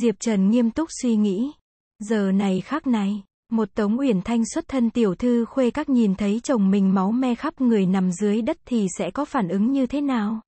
Diệp Trần nghiêm túc suy nghĩ. Giờ này khác này, một Tống Uyển Thanh xuất thân tiểu thư khuê các nhìn thấy chồng mình máu me khắp người nằm dưới đất thì sẽ có phản ứng như thế nào?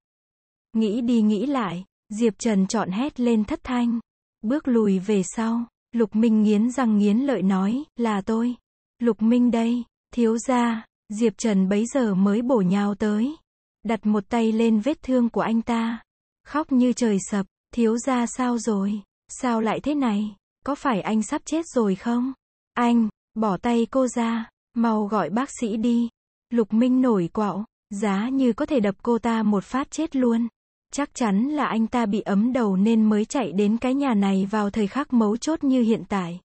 Nghĩ đi nghĩ lại, Diệp Trần chọn hét lên thất thanh. Bước lùi về sau, Lục Minh nghiến răng nghiến lợi nói, là tôi. Lục Minh đây, thiếu gia, Diệp Trần bấy giờ mới bổ nhào tới. Đặt một tay lên vết thương của anh ta. Khóc như trời sập, thiếu gia sao rồi? Sao lại thế này? Có phải anh sắp chết rồi không? Anh, bỏ tay cô ra, mau gọi bác sĩ đi. Lục Minh nổi quạo, giá như có thể đập cô ta một phát chết luôn. Chắc chắn là anh ta bị ấm đầu nên mới chạy đến cái nhà này vào thời khắc mấu chốt như hiện tại.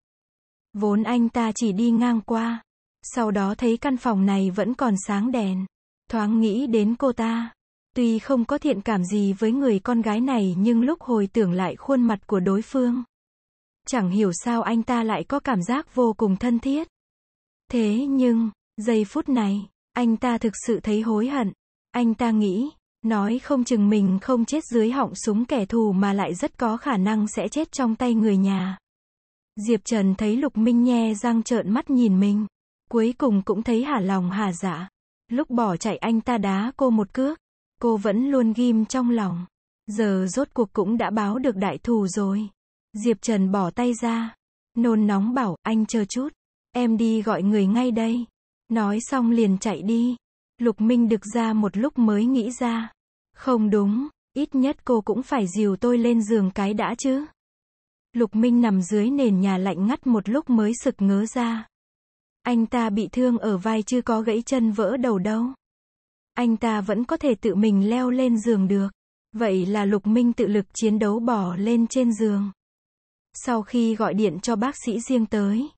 Vốn anh ta chỉ đi ngang qua. Sau đó thấy căn phòng này vẫn còn sáng đèn. Thoáng nghĩ đến cô ta. Tuy không có thiện cảm gì với người con gái này nhưng lúc hồi tưởng lại khuôn mặt của đối phương. Chẳng hiểu sao anh ta lại có cảm giác vô cùng thân thiết. Thế nhưng, giây phút này, anh ta thực sự thấy hối hận. Anh ta nghĩ, nói không chừng mình không chết dưới họng súng kẻ thù mà lại rất có khả năng sẽ chết trong tay người nhà. Diệp Trần thấy Lục Minh nhe răng trợn mắt nhìn mình. Cuối cùng cũng thấy hả lòng hả dạ. Lúc bỏ chạy anh ta đá cô một cước. Cô vẫn luôn ghim trong lòng. Giờ rốt cuộc cũng đã báo được đại thù rồi. Diệp Trần bỏ tay ra. Nôn nóng bảo, anh chờ chút. Em đi gọi người ngay đây. Nói xong liền chạy đi. Lục Minh được ra một lúc mới nghĩ ra. Không đúng, ít nhất cô cũng phải dìu tôi lên giường cái đã chứ. Lục Minh nằm dưới nền nhà lạnh ngắt một lúc mới sực ngớ ra. Anh ta bị thương ở vai chứ có gãy chân vỡ đầu đâu anh ta vẫn có thể tự mình leo lên giường được. Vậy là Lục Minh tự lực chiến đấu bỏ lên trên giường. Sau khi gọi điện cho bác sĩ riêng tới,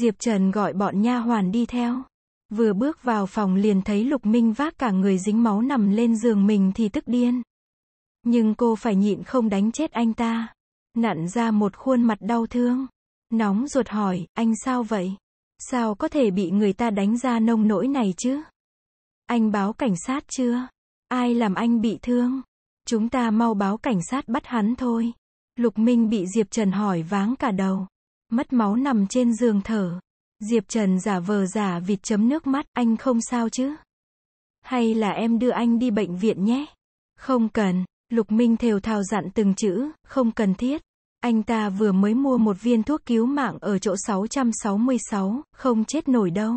Diệp Trần gọi bọn nha hoàn đi theo. Vừa bước vào phòng liền thấy Lục Minh vác cả người dính máu nằm lên giường mình thì tức điên. Nhưng cô phải nhịn không đánh chết anh ta. Nặn ra một khuôn mặt đau thương. Nóng ruột hỏi, anh sao vậy? Sao có thể bị người ta đánh ra nông nỗi này chứ? Anh báo cảnh sát chưa? Ai làm anh bị thương? Chúng ta mau báo cảnh sát bắt hắn thôi. Lục Minh bị Diệp Trần hỏi váng cả đầu. Mất máu nằm trên giường thở. Diệp Trần giả vờ giả vịt chấm nước mắt, anh không sao chứ? Hay là em đưa anh đi bệnh viện nhé? Không cần, Lục Minh thều thào dặn từng chữ, không cần thiết. Anh ta vừa mới mua một viên thuốc cứu mạng ở chỗ 666, không chết nổi đâu.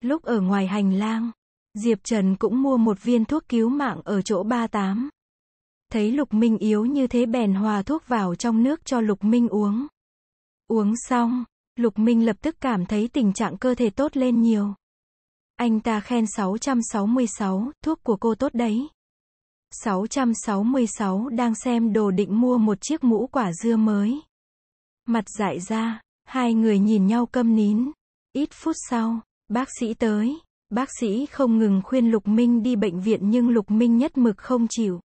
Lúc ở ngoài hành lang, Diệp Trần cũng mua một viên thuốc cứu mạng ở chỗ 38. Thấy Lục Minh yếu như thế bèn hòa thuốc vào trong nước cho Lục Minh uống. Uống xong, Lục Minh lập tức cảm thấy tình trạng cơ thể tốt lên nhiều. Anh ta khen 666, thuốc của cô tốt đấy. 666 đang xem đồ định mua một chiếc mũ quả dưa mới. Mặt dại ra, hai người nhìn nhau câm nín. Ít phút sau, bác sĩ tới. Bác sĩ không ngừng khuyên Lục Minh đi bệnh viện nhưng Lục Minh nhất mực không chịu.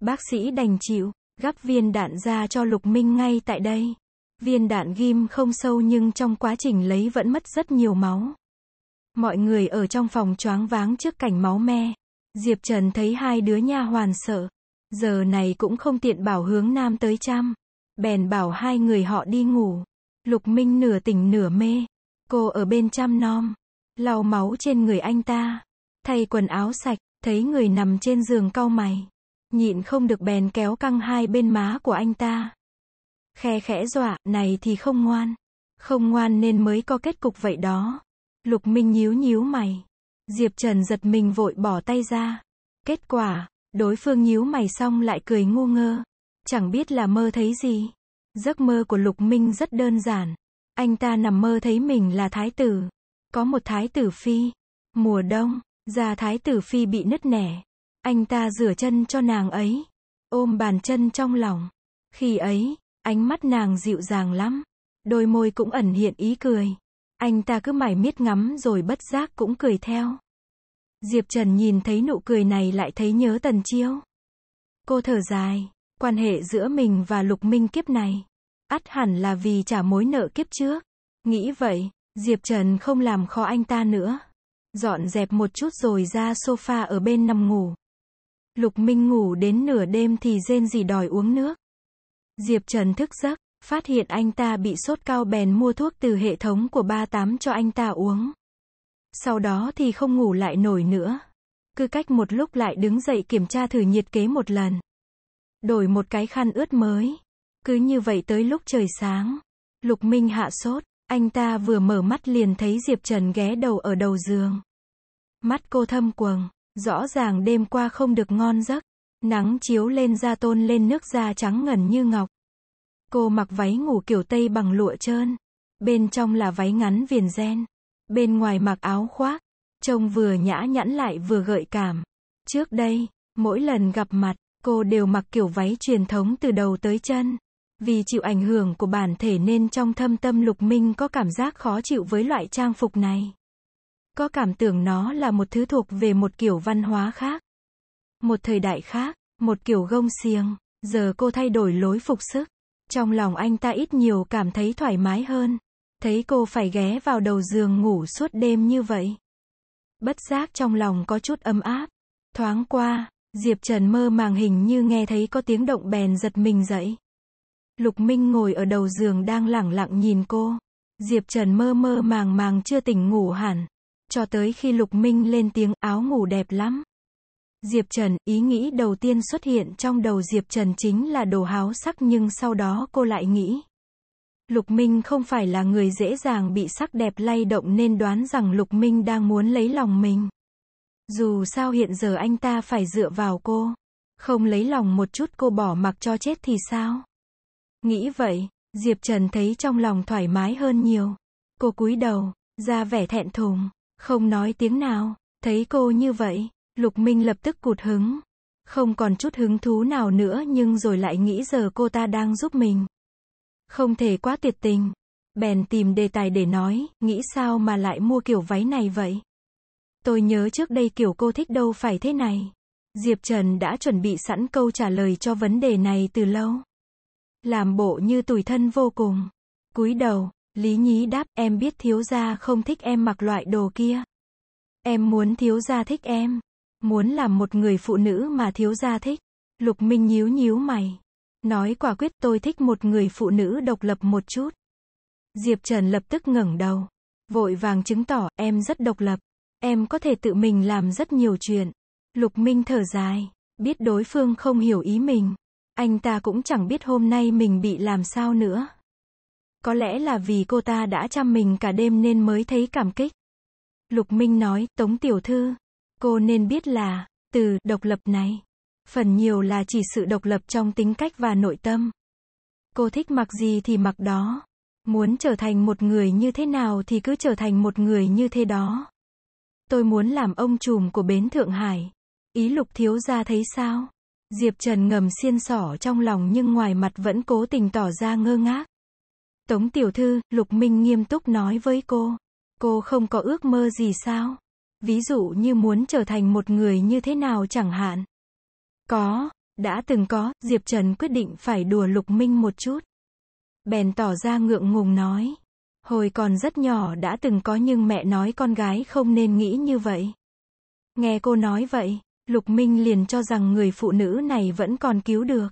Bác sĩ đành chịu, gắp viên đạn ra cho Lục Minh ngay tại đây. Viên đạn ghim không sâu nhưng trong quá trình lấy vẫn mất rất nhiều máu. Mọi người ở trong phòng choáng váng trước cảnh máu me. Diệp Trần thấy hai đứa nha hoàn sợ. Giờ này cũng không tiện bảo hướng nam tới trăm. Bèn bảo hai người họ đi ngủ. Lục Minh nửa tỉnh nửa mê. Cô ở bên trăm nom lau máu trên người anh ta, thay quần áo sạch, thấy người nằm trên giường cau mày, nhịn không được bèn kéo căng hai bên má của anh ta. Khe khẽ dọa, này thì không ngoan, không ngoan nên mới có kết cục vậy đó. Lục Minh nhíu nhíu mày, Diệp Trần giật mình vội bỏ tay ra. Kết quả, đối phương nhíu mày xong lại cười ngu ngơ, chẳng biết là mơ thấy gì. Giấc mơ của Lục Minh rất đơn giản, anh ta nằm mơ thấy mình là thái tử, có một thái tử phi. Mùa đông, già thái tử phi bị nứt nẻ. Anh ta rửa chân cho nàng ấy. Ôm bàn chân trong lòng. Khi ấy, ánh mắt nàng dịu dàng lắm. Đôi môi cũng ẩn hiện ý cười. Anh ta cứ mải miết ngắm rồi bất giác cũng cười theo. Diệp Trần nhìn thấy nụ cười này lại thấy nhớ Tần Chiêu. Cô thở dài, quan hệ giữa mình và Lục Minh kiếp này, ắt hẳn là vì trả mối nợ kiếp trước. Nghĩ vậy, Diệp Trần không làm khó anh ta nữa. Dọn dẹp một chút rồi ra sofa ở bên nằm ngủ. Lục Minh ngủ đến nửa đêm thì rên gì đòi uống nước. Diệp Trần thức giấc, phát hiện anh ta bị sốt cao bèn mua thuốc từ hệ thống của ba tám cho anh ta uống. Sau đó thì không ngủ lại nổi nữa. Cứ cách một lúc lại đứng dậy kiểm tra thử nhiệt kế một lần. Đổi một cái khăn ướt mới. Cứ như vậy tới lúc trời sáng. Lục Minh hạ sốt, anh ta vừa mở mắt liền thấy Diệp Trần ghé đầu ở đầu giường. Mắt cô thâm quầng, rõ ràng đêm qua không được ngon giấc. Nắng chiếu lên da tôn lên nước da trắng ngần như ngọc. Cô mặc váy ngủ kiểu Tây bằng lụa trơn. Bên trong là váy ngắn viền ren. Bên ngoài mặc áo khoác. Trông vừa nhã nhãn lại vừa gợi cảm. Trước đây, mỗi lần gặp mặt, cô đều mặc kiểu váy truyền thống từ đầu tới chân. Vì chịu ảnh hưởng của bản thể nên trong thâm tâm lục minh có cảm giác khó chịu với loại trang phục này. Có cảm tưởng nó là một thứ thuộc về một kiểu văn hóa khác. Một thời đại khác, một kiểu gông xiềng. Giờ cô thay đổi lối phục sức. Trong lòng anh ta ít nhiều cảm thấy thoải mái hơn. Thấy cô phải ghé vào đầu giường ngủ suốt đêm như vậy. Bất giác trong lòng có chút ấm áp. Thoáng qua, Diệp Trần mơ màng hình như nghe thấy có tiếng động bèn giật mình dậy. Lục Minh ngồi ở đầu giường đang lẳng lặng nhìn cô. Diệp Trần mơ mơ màng màng chưa tỉnh ngủ hẳn. Cho tới khi Lục Minh lên tiếng áo ngủ đẹp lắm. Diệp Trần, ý nghĩ đầu tiên xuất hiện trong đầu Diệp Trần chính là đồ háo sắc nhưng sau đó cô lại nghĩ. Lục Minh không phải là người dễ dàng bị sắc đẹp lay động nên đoán rằng Lục Minh đang muốn lấy lòng mình. Dù sao hiện giờ anh ta phải dựa vào cô. Không lấy lòng một chút cô bỏ mặc cho chết thì sao? Nghĩ vậy, Diệp Trần thấy trong lòng thoải mái hơn nhiều. Cô cúi đầu, ra vẻ thẹn thùng, không nói tiếng nào. Thấy cô như vậy, Lục Minh lập tức cụt hứng. Không còn chút hứng thú nào nữa nhưng rồi lại nghĩ giờ cô ta đang giúp mình. Không thể quá tuyệt tình. Bèn tìm đề tài để nói, nghĩ sao mà lại mua kiểu váy này vậy? Tôi nhớ trước đây kiểu cô thích đâu phải thế này. Diệp Trần đã chuẩn bị sẵn câu trả lời cho vấn đề này từ lâu làm bộ như tủi thân vô cùng. cúi đầu, Lý Nhí đáp, em biết thiếu gia không thích em mặc loại đồ kia. Em muốn thiếu gia thích em. Muốn làm một người phụ nữ mà thiếu gia thích. Lục Minh nhíu nhíu mày. Nói quả quyết tôi thích một người phụ nữ độc lập một chút. Diệp Trần lập tức ngẩng đầu. Vội vàng chứng tỏ em rất độc lập. Em có thể tự mình làm rất nhiều chuyện. Lục Minh thở dài. Biết đối phương không hiểu ý mình. Anh ta cũng chẳng biết hôm nay mình bị làm sao nữa. Có lẽ là vì cô ta đã chăm mình cả đêm nên mới thấy cảm kích. Lục Minh nói, Tống Tiểu Thư, cô nên biết là, từ độc lập này, phần nhiều là chỉ sự độc lập trong tính cách và nội tâm. Cô thích mặc gì thì mặc đó. Muốn trở thành một người như thế nào thì cứ trở thành một người như thế đó. Tôi muốn làm ông trùm của bến Thượng Hải. Ý lục thiếu gia thấy sao? Diệp Trần ngầm xiên sỏ trong lòng nhưng ngoài mặt vẫn cố tình tỏ ra ngơ ngác. Tống tiểu thư, Lục Minh nghiêm túc nói với cô. Cô không có ước mơ gì sao? Ví dụ như muốn trở thành một người như thế nào chẳng hạn. Có, đã từng có, Diệp Trần quyết định phải đùa Lục Minh một chút. Bèn tỏ ra ngượng ngùng nói. Hồi còn rất nhỏ đã từng có nhưng mẹ nói con gái không nên nghĩ như vậy. Nghe cô nói vậy, Lục Minh liền cho rằng người phụ nữ này vẫn còn cứu được.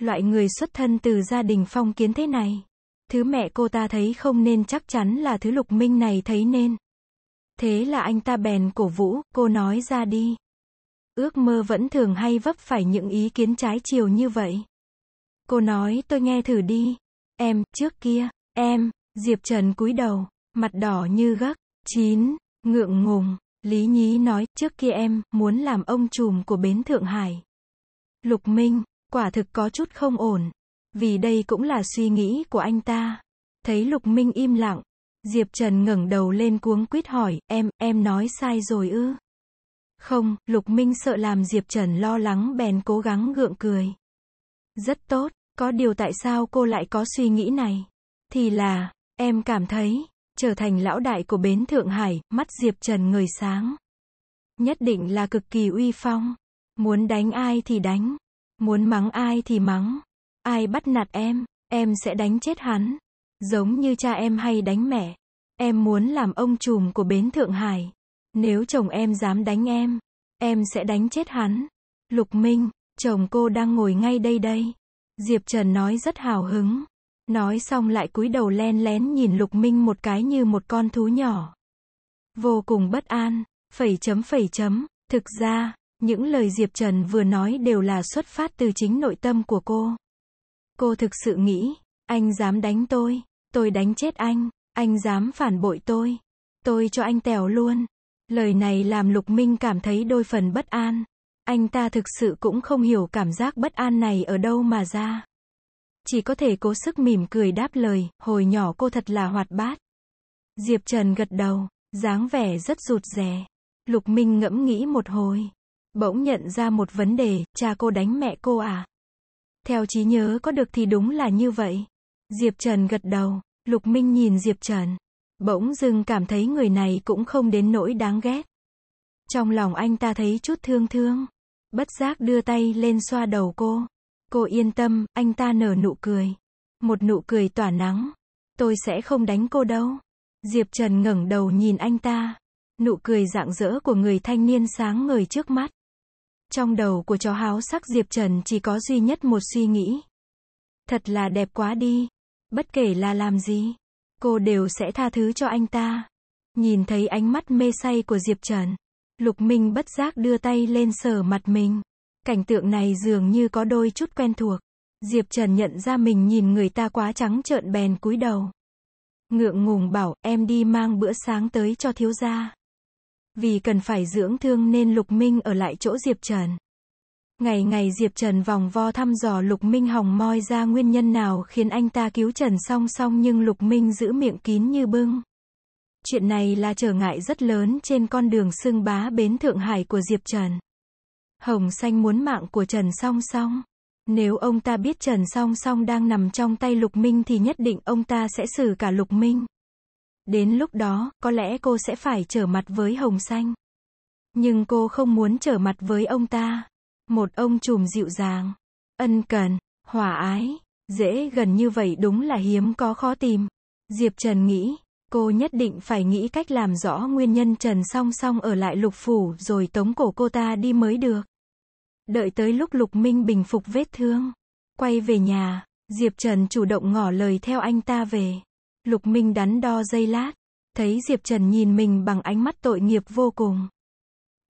Loại người xuất thân từ gia đình phong kiến thế này. Thứ mẹ cô ta thấy không nên chắc chắn là thứ Lục Minh này thấy nên. Thế là anh ta bèn cổ vũ, cô nói ra đi. Ước mơ vẫn thường hay vấp phải những ý kiến trái chiều như vậy. Cô nói tôi nghe thử đi. Em, trước kia, em, Diệp Trần cúi đầu, mặt đỏ như gấc, chín, ngượng ngùng. Lý Nhí nói, trước kia em, muốn làm ông trùm của bến Thượng Hải. Lục Minh, quả thực có chút không ổn. Vì đây cũng là suy nghĩ của anh ta. Thấy Lục Minh im lặng, Diệp Trần ngẩng đầu lên cuống quýt hỏi, em, em nói sai rồi ư? Không, Lục Minh sợ làm Diệp Trần lo lắng bèn cố gắng gượng cười. Rất tốt, có điều tại sao cô lại có suy nghĩ này? Thì là, em cảm thấy, trở thành lão đại của bến Thượng Hải, mắt Diệp Trần người sáng. Nhất định là cực kỳ uy phong. Muốn đánh ai thì đánh. Muốn mắng ai thì mắng. Ai bắt nạt em, em sẽ đánh chết hắn. Giống như cha em hay đánh mẹ. Em muốn làm ông trùm của bến Thượng Hải. Nếu chồng em dám đánh em, em sẽ đánh chết hắn. Lục Minh, chồng cô đang ngồi ngay đây đây. Diệp Trần nói rất hào hứng. Nói xong lại cúi đầu len lén nhìn Lục Minh một cái như một con thú nhỏ. Vô cùng bất an, phẩy chấm phẩy chấm, thực ra, những lời Diệp Trần vừa nói đều là xuất phát từ chính nội tâm của cô. Cô thực sự nghĩ, anh dám đánh tôi, tôi đánh chết anh, anh dám phản bội tôi, tôi cho anh tèo luôn. Lời này làm Lục Minh cảm thấy đôi phần bất an. Anh ta thực sự cũng không hiểu cảm giác bất an này ở đâu mà ra. Chỉ có thể cố sức mỉm cười đáp lời, hồi nhỏ cô thật là hoạt bát. Diệp Trần gật đầu, dáng vẻ rất rụt rè. Lục Minh ngẫm nghĩ một hồi. Bỗng nhận ra một vấn đề, cha cô đánh mẹ cô à? Theo trí nhớ có được thì đúng là như vậy. Diệp Trần gật đầu, Lục Minh nhìn Diệp Trần. Bỗng dưng cảm thấy người này cũng không đến nỗi đáng ghét. Trong lòng anh ta thấy chút thương thương. Bất giác đưa tay lên xoa đầu cô. Cô yên tâm, anh ta nở nụ cười. Một nụ cười tỏa nắng. Tôi sẽ không đánh cô đâu. Diệp Trần ngẩng đầu nhìn anh ta. Nụ cười rạng rỡ của người thanh niên sáng ngời trước mắt. Trong đầu của chó háo sắc Diệp Trần chỉ có duy nhất một suy nghĩ. Thật là đẹp quá đi. Bất kể là làm gì, cô đều sẽ tha thứ cho anh ta. Nhìn thấy ánh mắt mê say của Diệp Trần, Lục Minh bất giác đưa tay lên sờ mặt mình. Cảnh tượng này dường như có đôi chút quen thuộc. Diệp Trần nhận ra mình nhìn người ta quá trắng trợn bèn cúi đầu. Ngượng ngùng bảo, em đi mang bữa sáng tới cho thiếu gia. Vì cần phải dưỡng thương nên Lục Minh ở lại chỗ Diệp Trần. Ngày ngày Diệp Trần vòng vo thăm dò Lục Minh hòng moi ra nguyên nhân nào khiến anh ta cứu Trần song song nhưng Lục Minh giữ miệng kín như bưng. Chuyện này là trở ngại rất lớn trên con đường xương bá bến Thượng Hải của Diệp Trần. Hồng Xanh muốn mạng của Trần Song Song. Nếu ông ta biết Trần Song Song đang nằm trong tay Lục Minh thì nhất định ông ta sẽ xử cả Lục Minh. Đến lúc đó, có lẽ cô sẽ phải trở mặt với Hồng Xanh. Nhưng cô không muốn trở mặt với ông ta. Một ông trùm dịu dàng, ân cần, hòa ái, dễ gần như vậy đúng là hiếm có khó tìm. Diệp Trần nghĩ, cô nhất định phải nghĩ cách làm rõ nguyên nhân Trần song song ở lại lục phủ rồi tống cổ cô ta đi mới được. Đợi tới lúc Lục Minh bình phục vết thương, quay về nhà, Diệp Trần chủ động ngỏ lời theo anh ta về. Lục Minh đắn đo dây lát, thấy Diệp Trần nhìn mình bằng ánh mắt tội nghiệp vô cùng.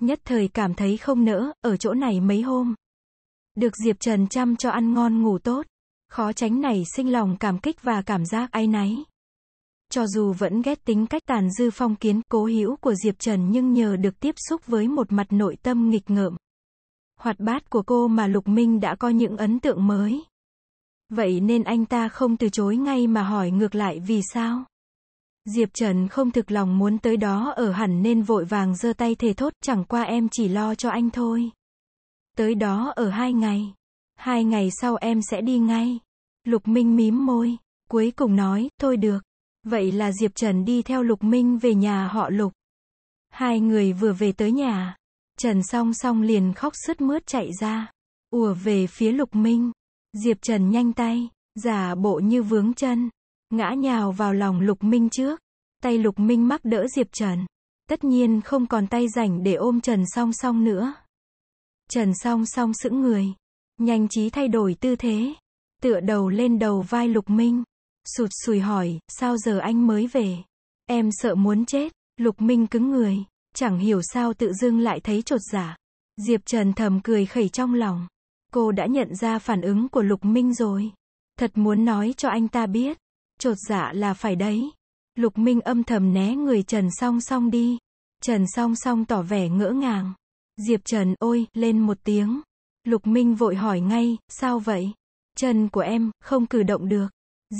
Nhất thời cảm thấy không nỡ, ở chỗ này mấy hôm. Được Diệp Trần chăm cho ăn ngon ngủ tốt, khó tránh này sinh lòng cảm kích và cảm giác ai náy. Cho dù vẫn ghét tính cách tàn dư phong kiến cố hữu của Diệp Trần nhưng nhờ được tiếp xúc với một mặt nội tâm nghịch ngợm hoạt bát của cô mà Lục Minh đã có những ấn tượng mới. Vậy nên anh ta không từ chối ngay mà hỏi ngược lại vì sao? Diệp Trần không thực lòng muốn tới đó ở hẳn nên vội vàng giơ tay thề thốt chẳng qua em chỉ lo cho anh thôi. Tới đó ở hai ngày. Hai ngày sau em sẽ đi ngay. Lục Minh mím môi, cuối cùng nói, thôi được. Vậy là Diệp Trần đi theo Lục Minh về nhà họ Lục. Hai người vừa về tới nhà, Trần song song liền khóc sướt mướt chạy ra. Ùa về phía lục minh. Diệp Trần nhanh tay, giả bộ như vướng chân. Ngã nhào vào lòng lục minh trước. Tay lục minh mắc đỡ Diệp Trần. Tất nhiên không còn tay rảnh để ôm Trần song song nữa. Trần song song sững người. Nhanh trí thay đổi tư thế. Tựa đầu lên đầu vai lục minh. Sụt sùi hỏi, sao giờ anh mới về? Em sợ muốn chết. Lục minh cứng người. Chẳng hiểu sao tự dưng lại thấy trột giả. Dạ. Diệp Trần thầm cười khẩy trong lòng. Cô đã nhận ra phản ứng của Lục Minh rồi. Thật muốn nói cho anh ta biết. Trột dạ là phải đấy. Lục Minh âm thầm né người Trần song song đi. Trần song song tỏ vẻ ngỡ ngàng. Diệp Trần ôi, lên một tiếng. Lục Minh vội hỏi ngay, sao vậy? Trần của em, không cử động được.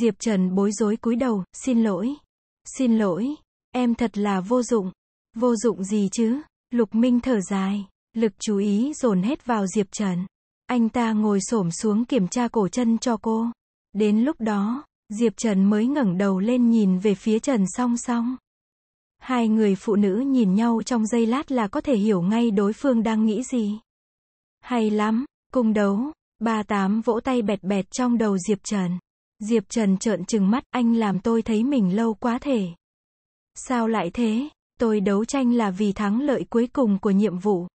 Diệp Trần bối rối cúi đầu, xin lỗi. Xin lỗi, em thật là vô dụng. Vô dụng gì chứ? Lục Minh thở dài, lực chú ý dồn hết vào Diệp Trần. Anh ta ngồi xổm xuống kiểm tra cổ chân cho cô. Đến lúc đó, Diệp Trần mới ngẩng đầu lên nhìn về phía Trần song song. Hai người phụ nữ nhìn nhau trong giây lát là có thể hiểu ngay đối phương đang nghĩ gì. Hay lắm, cung đấu, ba tám vỗ tay bẹt bẹt trong đầu Diệp Trần. Diệp Trần trợn trừng mắt, anh làm tôi thấy mình lâu quá thể. Sao lại thế? Tôi đấu tranh là vì thắng lợi cuối cùng của nhiệm vụ.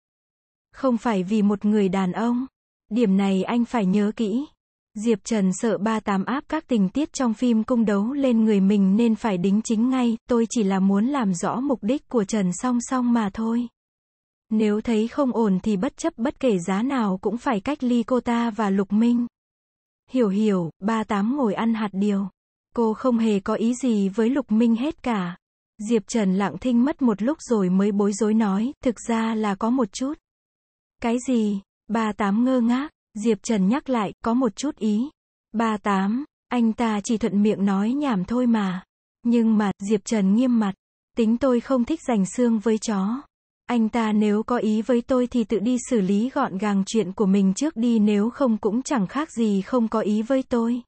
Không phải vì một người đàn ông. Điểm này anh phải nhớ kỹ. Diệp Trần sợ ba tám áp các tình tiết trong phim cung đấu lên người mình nên phải đính chính ngay, tôi chỉ là muốn làm rõ mục đích của Trần song song mà thôi. Nếu thấy không ổn thì bất chấp bất kể giá nào cũng phải cách ly cô ta và Lục Minh. Hiểu hiểu, ba tám ngồi ăn hạt điều. Cô không hề có ý gì với Lục Minh hết cả. Diệp Trần lặng thinh mất một lúc rồi mới bối rối nói, thực ra là có một chút. Cái gì? Ba tám ngơ ngác, Diệp Trần nhắc lại, có một chút ý. Ba tám, anh ta chỉ thuận miệng nói nhảm thôi mà. Nhưng mà, Diệp Trần nghiêm mặt, tính tôi không thích giành xương với chó. Anh ta nếu có ý với tôi thì tự đi xử lý gọn gàng chuyện của mình trước đi nếu không cũng chẳng khác gì không có ý với tôi.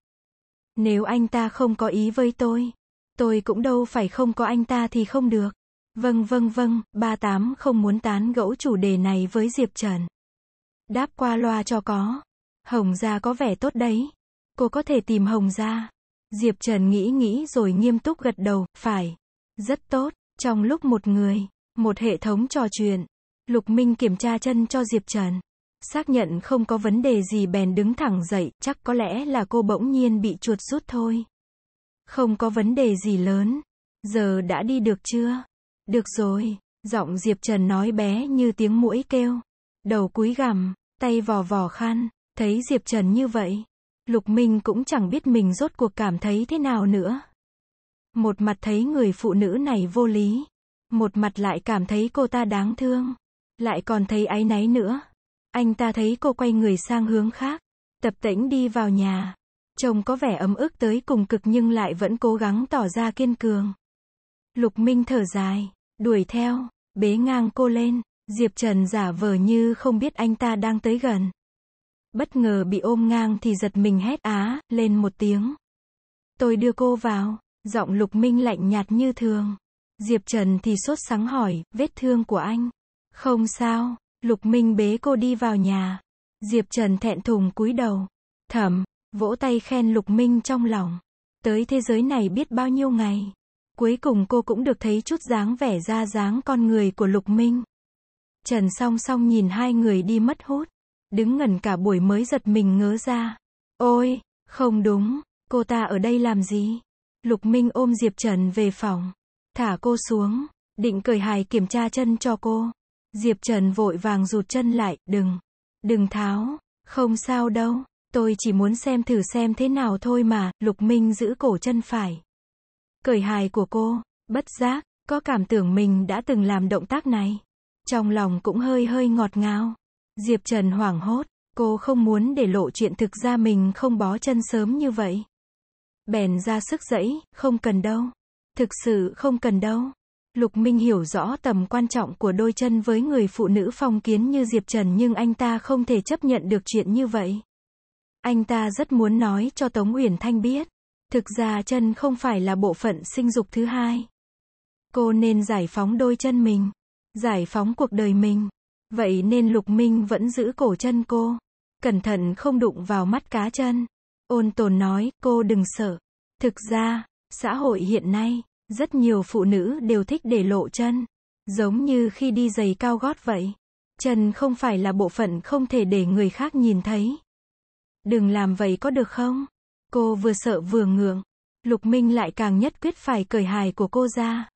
Nếu anh ta không có ý với tôi, tôi cũng đâu phải không có anh ta thì không được. Vâng vâng vâng, ba tám không muốn tán gẫu chủ đề này với Diệp Trần. Đáp qua loa cho có. Hồng gia có vẻ tốt đấy. Cô có thể tìm Hồng gia. Diệp Trần nghĩ nghĩ rồi nghiêm túc gật đầu, phải. Rất tốt, trong lúc một người, một hệ thống trò chuyện. Lục Minh kiểm tra chân cho Diệp Trần. Xác nhận không có vấn đề gì bèn đứng thẳng dậy, chắc có lẽ là cô bỗng nhiên bị chuột rút thôi. Không có vấn đề gì lớn. Giờ đã đi được chưa? Được rồi, giọng Diệp Trần nói bé như tiếng mũi kêu. Đầu cúi gằm, tay vò vò khan. thấy Diệp Trần như vậy. Lục Minh cũng chẳng biết mình rốt cuộc cảm thấy thế nào nữa. Một mặt thấy người phụ nữ này vô lý. Một mặt lại cảm thấy cô ta đáng thương. Lại còn thấy áy náy nữa. Anh ta thấy cô quay người sang hướng khác. Tập tễnh đi vào nhà. Chồng có vẻ ấm ức tới cùng cực nhưng lại vẫn cố gắng tỏ ra kiên cường. Lục Minh thở dài, đuổi theo, bế ngang cô lên, Diệp Trần giả vờ như không biết anh ta đang tới gần. Bất ngờ bị ôm ngang thì giật mình hét á, lên một tiếng. Tôi đưa cô vào, giọng Lục Minh lạnh nhạt như thường. Diệp Trần thì sốt sắng hỏi, vết thương của anh. Không sao, Lục Minh bế cô đi vào nhà. Diệp Trần thẹn thùng cúi đầu. thầm. Vỗ tay khen Lục Minh trong lòng. Tới thế giới này biết bao nhiêu ngày. Cuối cùng cô cũng được thấy chút dáng vẻ ra dáng con người của Lục Minh. Trần song song nhìn hai người đi mất hút. Đứng ngẩn cả buổi mới giật mình ngớ ra. Ôi, không đúng, cô ta ở đây làm gì? Lục Minh ôm Diệp Trần về phòng. Thả cô xuống, định cởi hài kiểm tra chân cho cô. Diệp Trần vội vàng rụt chân lại, đừng, đừng tháo, không sao đâu. Tôi chỉ muốn xem thử xem thế nào thôi mà, Lục Minh giữ cổ chân phải. Cởi hài của cô, bất giác, có cảm tưởng mình đã từng làm động tác này. Trong lòng cũng hơi hơi ngọt ngào. Diệp Trần hoảng hốt, cô không muốn để lộ chuyện thực ra mình không bó chân sớm như vậy. Bèn ra sức dẫy, không cần đâu. Thực sự không cần đâu. Lục Minh hiểu rõ tầm quan trọng của đôi chân với người phụ nữ phong kiến như Diệp Trần nhưng anh ta không thể chấp nhận được chuyện như vậy. Anh ta rất muốn nói cho Tống Uyển Thanh biết, thực ra chân không phải là bộ phận sinh dục thứ hai. Cô nên giải phóng đôi chân mình, giải phóng cuộc đời mình. Vậy nên Lục Minh vẫn giữ cổ chân cô. Cẩn thận không đụng vào mắt cá chân. Ôn tồn nói, cô đừng sợ. Thực ra, xã hội hiện nay, rất nhiều phụ nữ đều thích để lộ chân. Giống như khi đi giày cao gót vậy. Chân không phải là bộ phận không thể để người khác nhìn thấy. Đừng làm vậy có được không? Cô vừa sợ vừa ngượng. Lục Minh lại càng nhất quyết phải cởi hài của cô ra.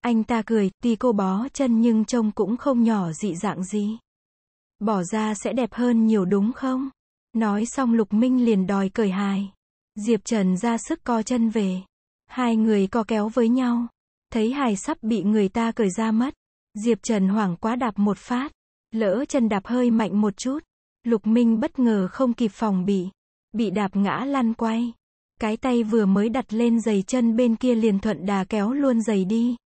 Anh ta cười, tuy cô bó chân nhưng trông cũng không nhỏ dị dạng gì. Bỏ ra sẽ đẹp hơn nhiều đúng không? Nói xong Lục Minh liền đòi cởi hài. Diệp Trần ra sức co chân về. Hai người co kéo với nhau. Thấy hài sắp bị người ta cởi ra mất. Diệp Trần hoảng quá đạp một phát. Lỡ chân đạp hơi mạnh một chút. Lục Minh bất ngờ không kịp phòng bị, bị đạp ngã lăn quay. Cái tay vừa mới đặt lên giày chân bên kia liền thuận đà kéo luôn giày đi.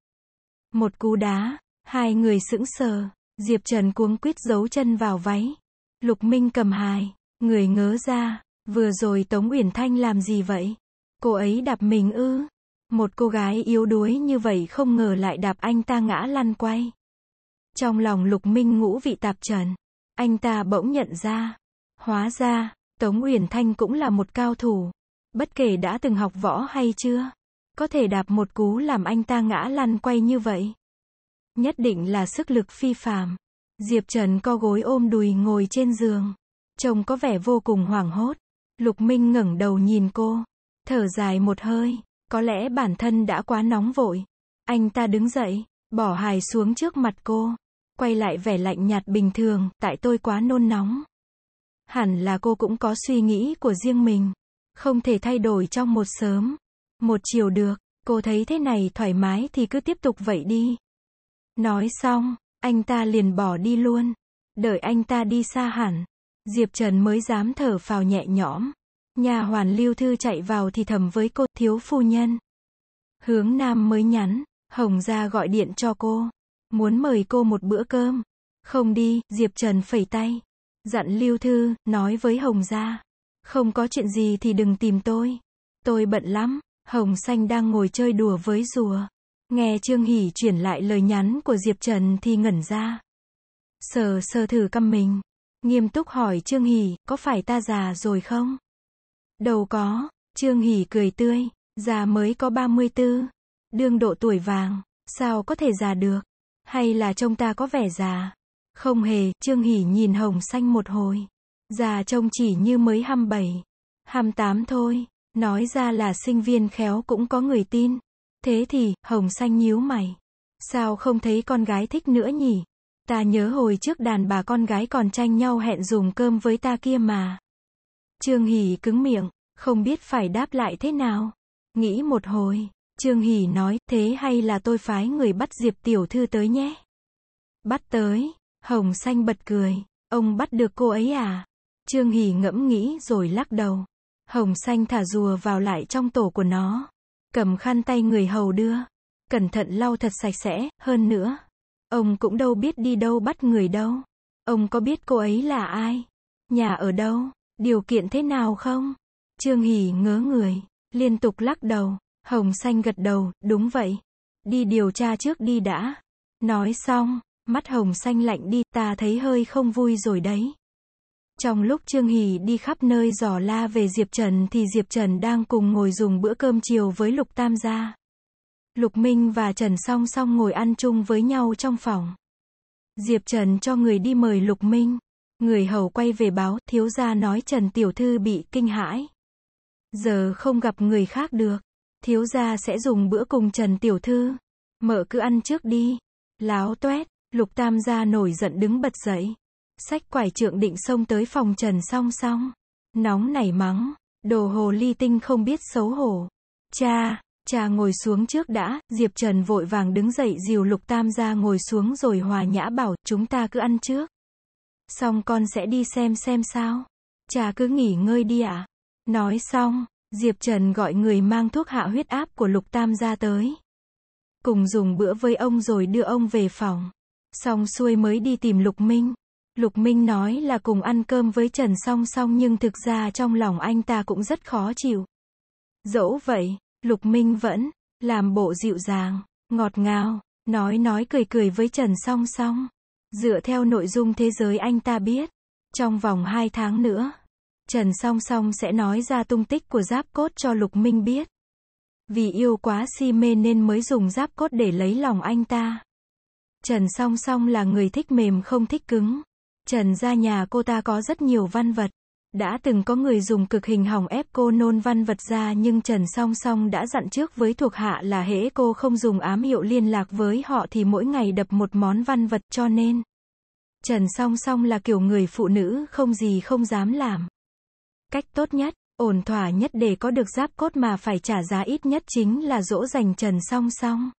Một cú đá, hai người sững sờ, Diệp Trần cuống quýt giấu chân vào váy. Lục Minh cầm hài, người ngớ ra, vừa rồi Tống Uyển Thanh làm gì vậy? Cô ấy đạp mình ư? Một cô gái yếu đuối như vậy không ngờ lại đạp anh ta ngã lăn quay. Trong lòng Lục Minh ngũ vị tạp trần. Anh ta bỗng nhận ra. Hóa ra, Tống Uyển Thanh cũng là một cao thủ. Bất kể đã từng học võ hay chưa, có thể đạp một cú làm anh ta ngã lăn quay như vậy. Nhất định là sức lực phi phàm. Diệp Trần co gối ôm đùi ngồi trên giường. Trông có vẻ vô cùng hoảng hốt. Lục Minh ngẩng đầu nhìn cô. Thở dài một hơi. Có lẽ bản thân đã quá nóng vội. Anh ta đứng dậy, bỏ hài xuống trước mặt cô quay lại vẻ lạnh nhạt bình thường, tại tôi quá nôn nóng. Hẳn là cô cũng có suy nghĩ của riêng mình, không thể thay đổi trong một sớm, một chiều được, cô thấy thế này thoải mái thì cứ tiếp tục vậy đi. Nói xong, anh ta liền bỏ đi luôn, đợi anh ta đi xa hẳn, Diệp Trần mới dám thở phào nhẹ nhõm. Nhà hoàn lưu thư chạy vào thì thầm với cô thiếu phu nhân. Hướng Nam mới nhắn, Hồng ra gọi điện cho cô. Muốn mời cô một bữa cơm. Không đi, Diệp Trần phẩy tay. Dặn Lưu Thư, nói với Hồng ra. Không có chuyện gì thì đừng tìm tôi. Tôi bận lắm. Hồng Xanh đang ngồi chơi đùa với rùa. Nghe Trương Hỷ chuyển lại lời nhắn của Diệp Trần thì ngẩn ra. Sờ sờ thử căm mình. Nghiêm túc hỏi Trương Hỷ, có phải ta già rồi không? Đâu có, Trương Hỷ cười tươi, già mới có 34, đương độ tuổi vàng, sao có thể già được? Hay là trông ta có vẻ già? Không hề, Trương Hỷ nhìn hồng xanh một hồi. Già trông chỉ như mới 27, 28 thôi. Nói ra là sinh viên khéo cũng có người tin. Thế thì, hồng xanh nhíu mày. Sao không thấy con gái thích nữa nhỉ? Ta nhớ hồi trước đàn bà con gái còn tranh nhau hẹn dùng cơm với ta kia mà. Trương Hỷ cứng miệng, không biết phải đáp lại thế nào. Nghĩ một hồi, Trương Hỷ nói, thế hay là tôi phái người bắt Diệp Tiểu Thư tới nhé. Bắt tới, Hồng Xanh bật cười, ông bắt được cô ấy à? Trương Hỷ ngẫm nghĩ rồi lắc đầu. Hồng Xanh thả rùa vào lại trong tổ của nó. Cầm khăn tay người hầu đưa. Cẩn thận lau thật sạch sẽ, hơn nữa. Ông cũng đâu biết đi đâu bắt người đâu. Ông có biết cô ấy là ai? Nhà ở đâu? Điều kiện thế nào không? Trương Hỷ ngớ người, liên tục lắc đầu. Hồng xanh gật đầu, đúng vậy. Đi điều tra trước đi đã. Nói xong, mắt hồng xanh lạnh đi, ta thấy hơi không vui rồi đấy. Trong lúc Trương hì đi khắp nơi dò la về Diệp Trần thì Diệp Trần đang cùng ngồi dùng bữa cơm chiều với Lục Tam gia. Lục Minh và Trần song song ngồi ăn chung với nhau trong phòng. Diệp Trần cho người đi mời Lục Minh. Người hầu quay về báo, thiếu gia nói Trần Tiểu Thư bị kinh hãi. Giờ không gặp người khác được. Thiếu gia sẽ dùng bữa cùng Trần Tiểu Thư. Mở cứ ăn trước đi. Láo toét, lục tam gia nổi giận đứng bật dậy. Sách quải trượng định xông tới phòng Trần song song. Nóng nảy mắng. Đồ hồ ly tinh không biết xấu hổ. Cha, cha ngồi xuống trước đã, Diệp Trần vội vàng đứng dậy dìu lục tam gia ngồi xuống rồi hòa nhã bảo, chúng ta cứ ăn trước. Xong con sẽ đi xem xem sao. Cha cứ nghỉ ngơi đi ạ. Nói xong, Diệp Trần gọi người mang thuốc hạ huyết áp của Lục Tam ra tới. Cùng dùng bữa với ông rồi đưa ông về phòng. Xong xuôi mới đi tìm Lục Minh. Lục Minh nói là cùng ăn cơm với Trần song song nhưng thực ra trong lòng anh ta cũng rất khó chịu. Dẫu vậy, Lục Minh vẫn làm bộ dịu dàng, ngọt ngào, nói nói cười cười với Trần song song. Dựa theo nội dung thế giới anh ta biết, trong vòng 2 tháng nữa, Trần song song sẽ nói ra tung tích của giáp cốt cho Lục Minh biết. Vì yêu quá si mê nên mới dùng giáp cốt để lấy lòng anh ta. Trần song song là người thích mềm không thích cứng. Trần ra nhà cô ta có rất nhiều văn vật. Đã từng có người dùng cực hình hỏng ép cô nôn văn vật ra nhưng Trần song song đã dặn trước với thuộc hạ là hễ cô không dùng ám hiệu liên lạc với họ thì mỗi ngày đập một món văn vật cho nên. Trần song song là kiểu người phụ nữ không gì không dám làm. Cách tốt nhất, ổn thỏa nhất để có được giáp cốt mà phải trả giá ít nhất chính là dỗ dành trần song song.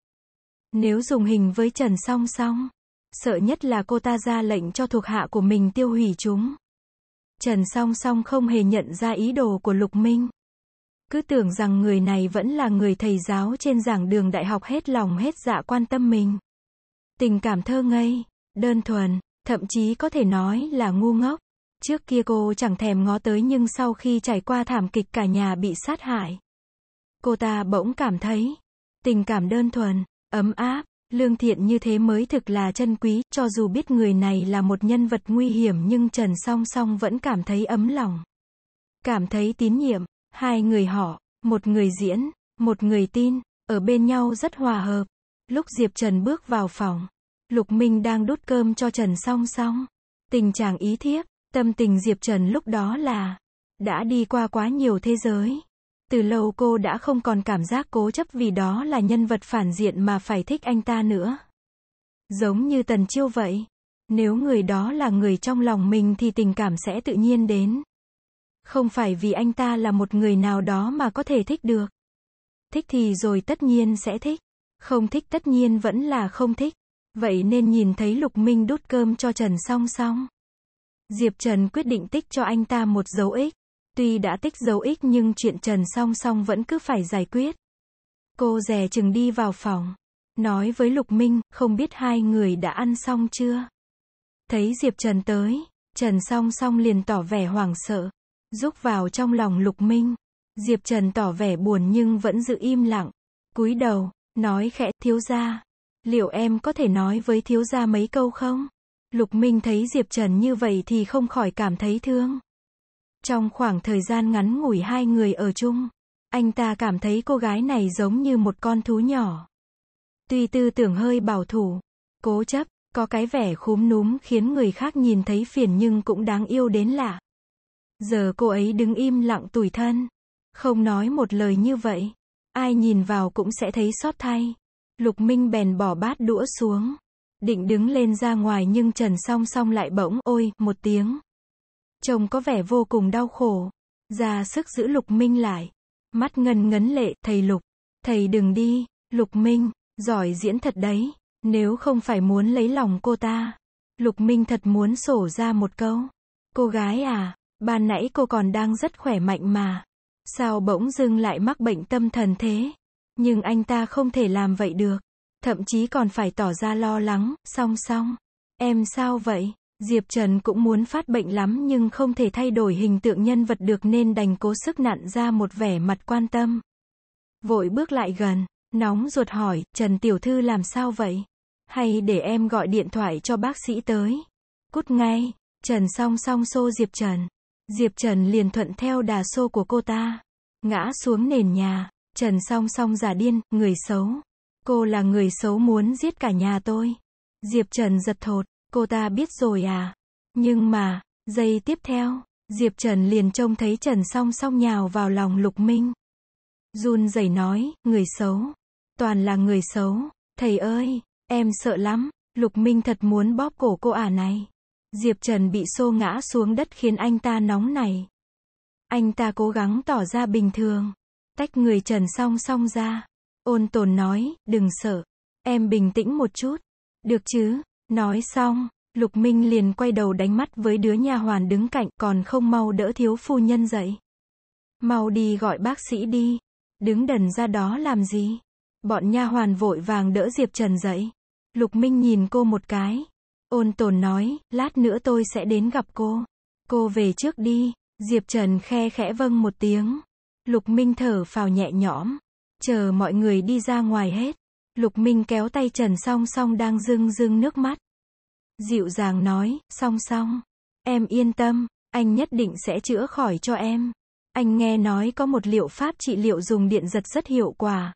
Nếu dùng hình với trần song song, sợ nhất là cô ta ra lệnh cho thuộc hạ của mình tiêu hủy chúng. Trần song song không hề nhận ra ý đồ của Lục Minh. Cứ tưởng rằng người này vẫn là người thầy giáo trên giảng đường đại học hết lòng hết dạ quan tâm mình. Tình cảm thơ ngây, đơn thuần, thậm chí có thể nói là ngu ngốc. Trước kia cô chẳng thèm ngó tới nhưng sau khi trải qua thảm kịch cả nhà bị sát hại. Cô ta bỗng cảm thấy tình cảm đơn thuần, ấm áp, lương thiện như thế mới thực là chân quý, cho dù biết người này là một nhân vật nguy hiểm nhưng Trần Song Song vẫn cảm thấy ấm lòng. Cảm thấy tín nhiệm, hai người họ, một người diễn, một người tin, ở bên nhau rất hòa hợp. Lúc Diệp Trần bước vào phòng, Lục Minh đang đút cơm cho Trần Song Song. Tình trạng ý thiếp, Tâm tình Diệp Trần lúc đó là đã đi qua quá nhiều thế giới. Từ lâu cô đã không còn cảm giác cố chấp vì đó là nhân vật phản diện mà phải thích anh ta nữa. Giống như Tần Chiêu vậy. Nếu người đó là người trong lòng mình thì tình cảm sẽ tự nhiên đến. Không phải vì anh ta là một người nào đó mà có thể thích được. Thích thì rồi tất nhiên sẽ thích. Không thích tất nhiên vẫn là không thích. Vậy nên nhìn thấy Lục Minh đút cơm cho Trần song song. Diệp Trần quyết định tích cho anh ta một dấu ích. Tuy đã tích dấu ích nhưng chuyện Trần song song vẫn cứ phải giải quyết. Cô dè chừng đi vào phòng. Nói với Lục Minh, không biết hai người đã ăn xong chưa? Thấy Diệp Trần tới, Trần song song liền tỏ vẻ hoảng sợ. Rúc vào trong lòng Lục Minh. Diệp Trần tỏ vẻ buồn nhưng vẫn giữ im lặng. cúi đầu, nói khẽ, thiếu gia. Liệu em có thể nói với thiếu gia mấy câu không? Lục Minh thấy Diệp Trần như vậy thì không khỏi cảm thấy thương. Trong khoảng thời gian ngắn ngủi hai người ở chung, anh ta cảm thấy cô gái này giống như một con thú nhỏ. Tuy tư tưởng hơi bảo thủ, cố chấp, có cái vẻ khúm núm khiến người khác nhìn thấy phiền nhưng cũng đáng yêu đến lạ. Giờ cô ấy đứng im lặng tủi thân, không nói một lời như vậy, ai nhìn vào cũng sẽ thấy xót thay. Lục Minh bèn bỏ bát đũa xuống, định đứng lên ra ngoài nhưng Trần song song lại bỗng ôi một tiếng. Chồng có vẻ vô cùng đau khổ, ra sức giữ Lục Minh lại, mắt ngân ngấn lệ, thầy Lục, thầy đừng đi, Lục Minh, giỏi diễn thật đấy, nếu không phải muốn lấy lòng cô ta, Lục Minh thật muốn sổ ra một câu. Cô gái à, ban nãy cô còn đang rất khỏe mạnh mà, sao bỗng dưng lại mắc bệnh tâm thần thế? Nhưng anh ta không thể làm vậy được thậm chí còn phải tỏ ra lo lắng, song song. Em sao vậy? Diệp Trần cũng muốn phát bệnh lắm nhưng không thể thay đổi hình tượng nhân vật được nên đành cố sức nặn ra một vẻ mặt quan tâm. Vội bước lại gần, nóng ruột hỏi, Trần Tiểu Thư làm sao vậy? Hay để em gọi điện thoại cho bác sĩ tới? Cút ngay, Trần song song xô Diệp Trần. Diệp Trần liền thuận theo đà xô của cô ta. Ngã xuống nền nhà, Trần song song giả điên, người xấu. Cô là người xấu muốn giết cả nhà tôi. Diệp Trần giật thột, cô ta biết rồi à? Nhưng mà, giây tiếp theo, Diệp Trần liền trông thấy Trần song song nhào vào lòng Lục Minh. Run rẩy nói, người xấu. Toàn là người xấu. Thầy ơi, em sợ lắm. Lục Minh thật muốn bóp cổ cô ả à này. Diệp Trần bị xô ngã xuống đất khiến anh ta nóng này. Anh ta cố gắng tỏ ra bình thường. Tách người Trần song song ra. Ôn tồn nói, đừng sợ. Em bình tĩnh một chút. Được chứ? Nói xong, Lục Minh liền quay đầu đánh mắt với đứa nhà hoàn đứng cạnh còn không mau đỡ thiếu phu nhân dậy. Mau đi gọi bác sĩ đi. Đứng đần ra đó làm gì? Bọn nha hoàn vội vàng đỡ Diệp Trần dậy. Lục Minh nhìn cô một cái. Ôn tồn nói, lát nữa tôi sẽ đến gặp cô. Cô về trước đi. Diệp Trần khe khẽ vâng một tiếng. Lục Minh thở phào nhẹ nhõm. Chờ mọi người đi ra ngoài hết. Lục Minh kéo tay Trần song song đang rưng rưng nước mắt. Dịu dàng nói, song song. Em yên tâm, anh nhất định sẽ chữa khỏi cho em. Anh nghe nói có một liệu pháp trị liệu dùng điện giật rất hiệu quả.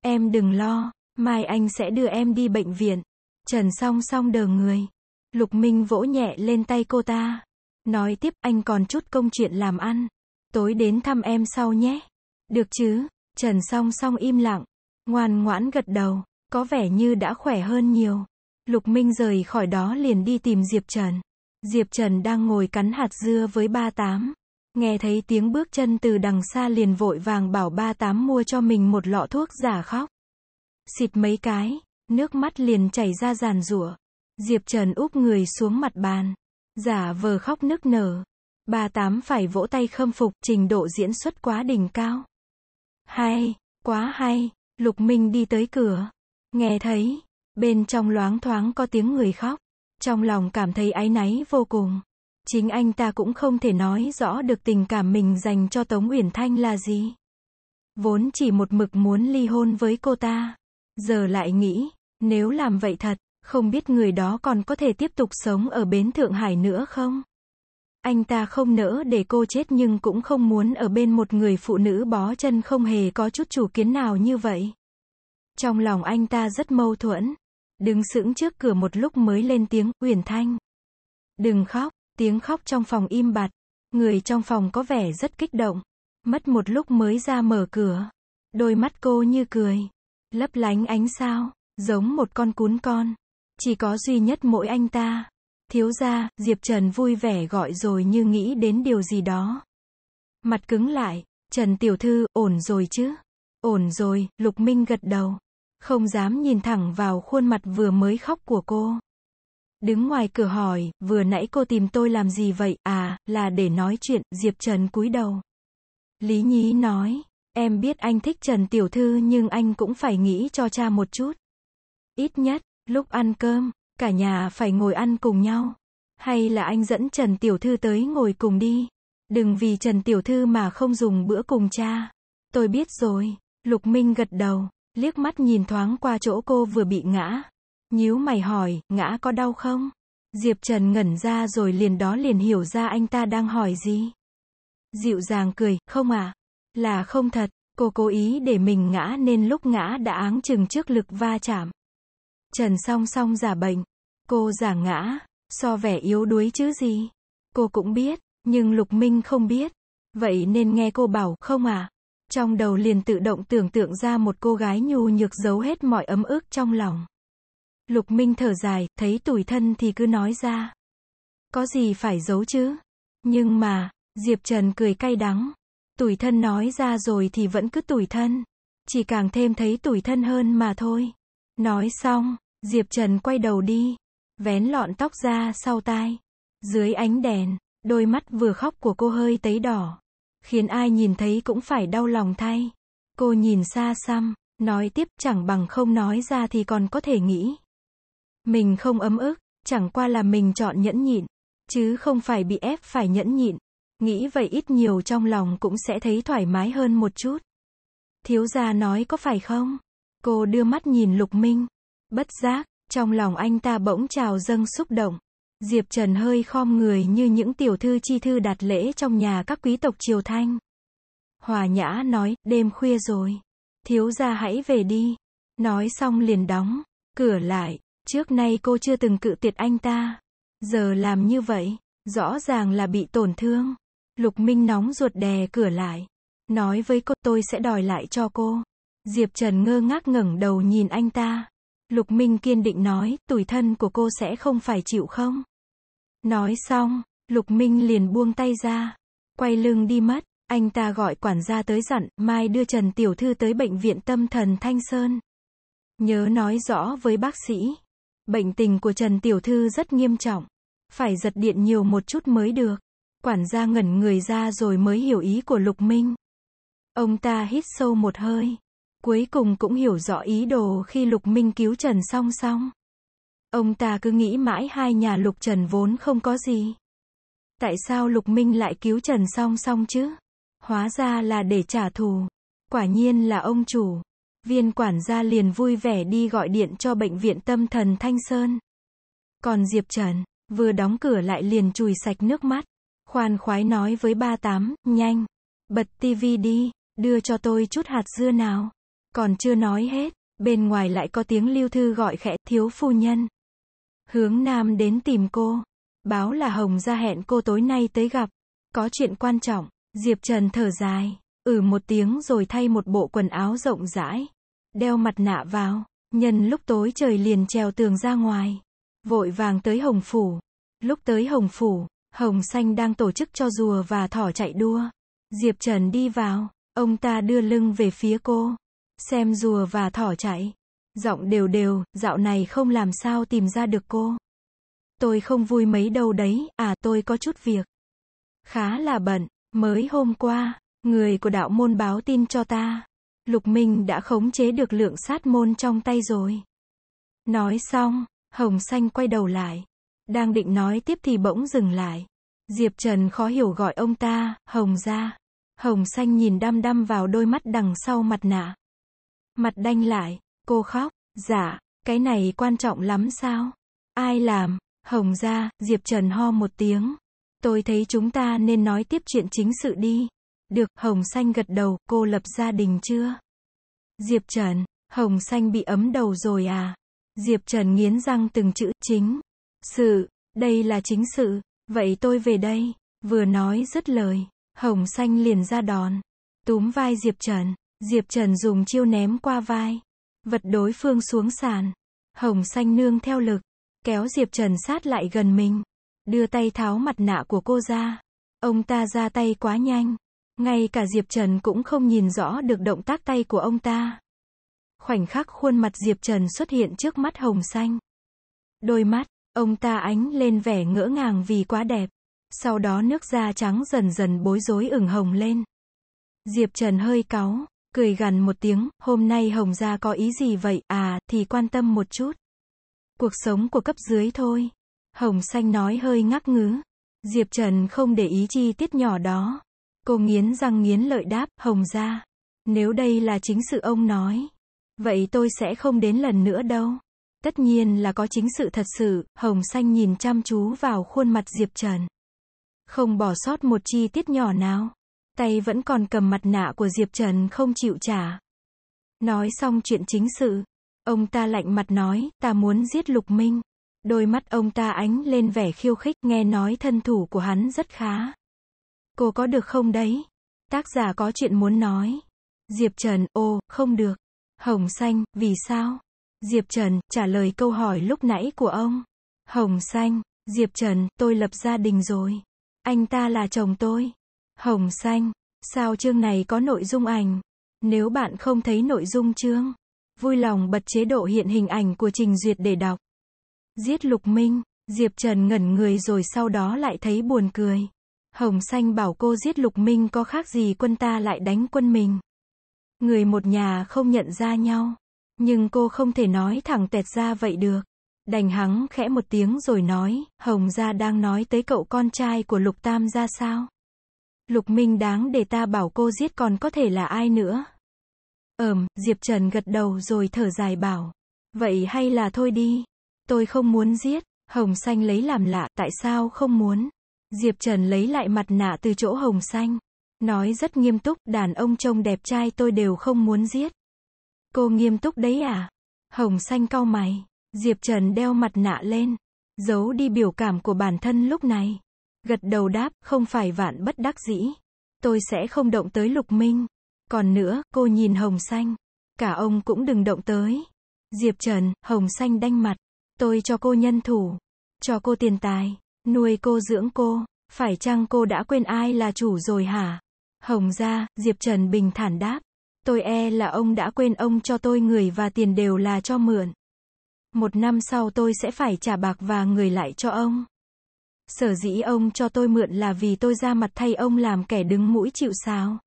Em đừng lo, mai anh sẽ đưa em đi bệnh viện. Trần song song đờ người. Lục Minh vỗ nhẹ lên tay cô ta. Nói tiếp anh còn chút công chuyện làm ăn. Tối đến thăm em sau nhé. Được chứ? Trần song song im lặng, ngoan ngoãn gật đầu, có vẻ như đã khỏe hơn nhiều. Lục Minh rời khỏi đó liền đi tìm Diệp Trần. Diệp Trần đang ngồi cắn hạt dưa với ba tám. Nghe thấy tiếng bước chân từ đằng xa liền vội vàng bảo ba tám mua cho mình một lọ thuốc giả khóc. Xịt mấy cái, nước mắt liền chảy ra giàn rủa. Diệp Trần úp người xuống mặt bàn. Giả vờ khóc nức nở. Ba tám phải vỗ tay khâm phục trình độ diễn xuất quá đỉnh cao. Hay, quá hay, Lục Minh đi tới cửa. Nghe thấy, bên trong loáng thoáng có tiếng người khóc. Trong lòng cảm thấy áy náy vô cùng. Chính anh ta cũng không thể nói rõ được tình cảm mình dành cho Tống Uyển Thanh là gì. Vốn chỉ một mực muốn ly hôn với cô ta. Giờ lại nghĩ, nếu làm vậy thật, không biết người đó còn có thể tiếp tục sống ở bến Thượng Hải nữa không? Anh ta không nỡ để cô chết nhưng cũng không muốn ở bên một người phụ nữ bó chân không hề có chút chủ kiến nào như vậy. Trong lòng anh ta rất mâu thuẫn. Đứng sững trước cửa một lúc mới lên tiếng, Uyển Thanh. Đừng khóc, tiếng khóc trong phòng im bặt. Người trong phòng có vẻ rất kích động. Mất một lúc mới ra mở cửa. Đôi mắt cô như cười. Lấp lánh ánh sao, giống một con cún con. Chỉ có duy nhất mỗi anh ta. Thiếu gia Diệp Trần vui vẻ gọi rồi như nghĩ đến điều gì đó. Mặt cứng lại, Trần Tiểu Thư, ổn rồi chứ? Ổn rồi, Lục Minh gật đầu. Không dám nhìn thẳng vào khuôn mặt vừa mới khóc của cô. Đứng ngoài cửa hỏi, vừa nãy cô tìm tôi làm gì vậy? À, là để nói chuyện, Diệp Trần cúi đầu. Lý Nhí nói, em biết anh thích Trần Tiểu Thư nhưng anh cũng phải nghĩ cho cha một chút. Ít nhất, lúc ăn cơm, Cả nhà phải ngồi ăn cùng nhau. Hay là anh dẫn Trần Tiểu Thư tới ngồi cùng đi. Đừng vì Trần Tiểu Thư mà không dùng bữa cùng cha. Tôi biết rồi. Lục Minh gật đầu, liếc mắt nhìn thoáng qua chỗ cô vừa bị ngã. Nhíu mày hỏi, ngã có đau không? Diệp Trần ngẩn ra rồi liền đó liền hiểu ra anh ta đang hỏi gì. Dịu dàng cười, không à? Là không thật, cô cố ý để mình ngã nên lúc ngã đã áng chừng trước lực va chạm. Trần song song giả bệnh, Cô giả ngã, so vẻ yếu đuối chứ gì. Cô cũng biết, nhưng Lục Minh không biết. Vậy nên nghe cô bảo, không à? Trong đầu liền tự động tưởng tượng ra một cô gái nhu nhược giấu hết mọi ấm ức trong lòng. Lục Minh thở dài, thấy tủi thân thì cứ nói ra. Có gì phải giấu chứ? Nhưng mà, Diệp Trần cười cay đắng. Tủi thân nói ra rồi thì vẫn cứ tủi thân. Chỉ càng thêm thấy tủi thân hơn mà thôi. Nói xong, Diệp Trần quay đầu đi. Vén lọn tóc ra sau tai. Dưới ánh đèn, đôi mắt vừa khóc của cô hơi tấy đỏ. Khiến ai nhìn thấy cũng phải đau lòng thay. Cô nhìn xa xăm, nói tiếp chẳng bằng không nói ra thì còn có thể nghĩ. Mình không ấm ức, chẳng qua là mình chọn nhẫn nhịn. Chứ không phải bị ép phải nhẫn nhịn. Nghĩ vậy ít nhiều trong lòng cũng sẽ thấy thoải mái hơn một chút. Thiếu gia nói có phải không? Cô đưa mắt nhìn Lục Minh. Bất giác, trong lòng anh ta bỗng trào dâng xúc động. Diệp Trần hơi khom người như những tiểu thư chi thư đặt lễ trong nhà các quý tộc triều thanh. Hòa nhã nói, đêm khuya rồi. Thiếu gia hãy về đi. Nói xong liền đóng, cửa lại. Trước nay cô chưa từng cự tuyệt anh ta. Giờ làm như vậy, rõ ràng là bị tổn thương. Lục Minh nóng ruột đè cửa lại. Nói với cô tôi sẽ đòi lại cho cô. Diệp Trần ngơ ngác ngẩng đầu nhìn anh ta. Lục Minh kiên định nói, tuổi thân của cô sẽ không phải chịu không? Nói xong, Lục Minh liền buông tay ra, quay lưng đi mất, anh ta gọi quản gia tới dặn, mai đưa Trần Tiểu Thư tới bệnh viện tâm thần Thanh Sơn. Nhớ nói rõ với bác sĩ, bệnh tình của Trần Tiểu Thư rất nghiêm trọng, phải giật điện nhiều một chút mới được. Quản gia ngẩn người ra rồi mới hiểu ý của Lục Minh. Ông ta hít sâu một hơi. Cuối cùng cũng hiểu rõ ý đồ khi Lục Minh cứu Trần song song. Ông ta cứ nghĩ mãi hai nhà Lục Trần vốn không có gì. Tại sao Lục Minh lại cứu Trần song song chứ? Hóa ra là để trả thù. Quả nhiên là ông chủ. Viên quản gia liền vui vẻ đi gọi điện cho bệnh viện tâm thần Thanh Sơn. Còn Diệp Trần, vừa đóng cửa lại liền chùi sạch nước mắt. Khoan khoái nói với ba tám, nhanh. Bật tivi đi, đưa cho tôi chút hạt dưa nào. Còn chưa nói hết, bên ngoài lại có tiếng lưu thư gọi khẽ thiếu phu nhân. Hướng nam đến tìm cô. Báo là Hồng ra hẹn cô tối nay tới gặp. Có chuyện quan trọng. Diệp Trần thở dài. Ừ một tiếng rồi thay một bộ quần áo rộng rãi. Đeo mặt nạ vào. Nhân lúc tối trời liền trèo tường ra ngoài. Vội vàng tới Hồng Phủ. Lúc tới Hồng Phủ, Hồng Xanh đang tổ chức cho rùa và thỏ chạy đua. Diệp Trần đi vào. Ông ta đưa lưng về phía cô xem rùa và thỏ chạy. Giọng đều đều, dạo này không làm sao tìm ra được cô. Tôi không vui mấy đâu đấy, à tôi có chút việc. Khá là bận, mới hôm qua, người của đạo môn báo tin cho ta. Lục Minh đã khống chế được lượng sát môn trong tay rồi. Nói xong, Hồng Xanh quay đầu lại. Đang định nói tiếp thì bỗng dừng lại. Diệp Trần khó hiểu gọi ông ta, Hồng ra. Hồng Xanh nhìn đăm đăm vào đôi mắt đằng sau mặt nạ. Mặt đanh lại, cô khóc, dạ, cái này quan trọng lắm sao? Ai làm? Hồng ra, Diệp Trần ho một tiếng. Tôi thấy chúng ta nên nói tiếp chuyện chính sự đi. Được, Hồng Xanh gật đầu, cô lập gia đình chưa? Diệp Trần, Hồng Xanh bị ấm đầu rồi à? Diệp Trần nghiến răng từng chữ chính. Sự, đây là chính sự, vậy tôi về đây. Vừa nói rất lời, Hồng Xanh liền ra đòn. Túm vai Diệp Trần. Diệp Trần dùng chiêu ném qua vai. Vật đối phương xuống sàn. Hồng xanh nương theo lực. Kéo Diệp Trần sát lại gần mình. Đưa tay tháo mặt nạ của cô ra. Ông ta ra tay quá nhanh. Ngay cả Diệp Trần cũng không nhìn rõ được động tác tay của ông ta. Khoảnh khắc khuôn mặt Diệp Trần xuất hiện trước mắt hồng xanh. Đôi mắt, ông ta ánh lên vẻ ngỡ ngàng vì quá đẹp. Sau đó nước da trắng dần dần bối rối ửng hồng lên. Diệp Trần hơi cáu cười gằn một tiếng, hôm nay Hồng gia có ý gì vậy, à, thì quan tâm một chút. Cuộc sống của cấp dưới thôi. Hồng xanh nói hơi ngắc ngứ. Diệp Trần không để ý chi tiết nhỏ đó. Cô nghiến răng nghiến lợi đáp, Hồng gia. Nếu đây là chính sự ông nói. Vậy tôi sẽ không đến lần nữa đâu. Tất nhiên là có chính sự thật sự, Hồng xanh nhìn chăm chú vào khuôn mặt Diệp Trần. Không bỏ sót một chi tiết nhỏ nào. Tay vẫn còn cầm mặt nạ của Diệp Trần không chịu trả. Nói xong chuyện chính sự, ông ta lạnh mặt nói, ta muốn giết Lục Minh. Đôi mắt ông ta ánh lên vẻ khiêu khích, nghe nói thân thủ của hắn rất khá. Cô có được không đấy? Tác giả có chuyện muốn nói. Diệp Trần, ô, không được. Hồng xanh, vì sao? Diệp Trần, trả lời câu hỏi lúc nãy của ông. Hồng xanh, Diệp Trần, tôi lập gia đình rồi. Anh ta là chồng tôi. Hồng xanh. Sao chương này có nội dung ảnh? Nếu bạn không thấy nội dung chương, vui lòng bật chế độ hiện hình ảnh của trình duyệt để đọc. Giết Lục Minh, Diệp Trần ngẩn người rồi sau đó lại thấy buồn cười. Hồng xanh bảo cô giết Lục Minh có khác gì quân ta lại đánh quân mình. Người một nhà không nhận ra nhau, nhưng cô không thể nói thẳng tẹt ra vậy được. Đành hắng khẽ một tiếng rồi nói, Hồng gia đang nói tới cậu con trai của Lục Tam ra sao? Lục Minh đáng để ta bảo cô giết còn có thể là ai nữa. Ờm, Diệp Trần gật đầu rồi thở dài bảo. Vậy hay là thôi đi. Tôi không muốn giết. Hồng xanh lấy làm lạ, tại sao không muốn? Diệp Trần lấy lại mặt nạ từ chỗ hồng xanh. Nói rất nghiêm túc, đàn ông trông đẹp trai tôi đều không muốn giết. Cô nghiêm túc đấy à? Hồng xanh cau mày. Diệp Trần đeo mặt nạ lên. Giấu đi biểu cảm của bản thân lúc này. Gật đầu đáp, không phải vạn bất đắc dĩ. Tôi sẽ không động tới lục minh. Còn nữa, cô nhìn hồng xanh. Cả ông cũng đừng động tới. Diệp Trần, hồng xanh đanh mặt. Tôi cho cô nhân thủ. Cho cô tiền tài. Nuôi cô dưỡng cô. Phải chăng cô đã quên ai là chủ rồi hả? Hồng ra, Diệp Trần bình thản đáp. Tôi e là ông đã quên ông cho tôi người và tiền đều là cho mượn. Một năm sau tôi sẽ phải trả bạc và người lại cho ông. Sở dĩ ông cho tôi mượn là vì tôi ra mặt thay ông làm kẻ đứng mũi chịu sáo.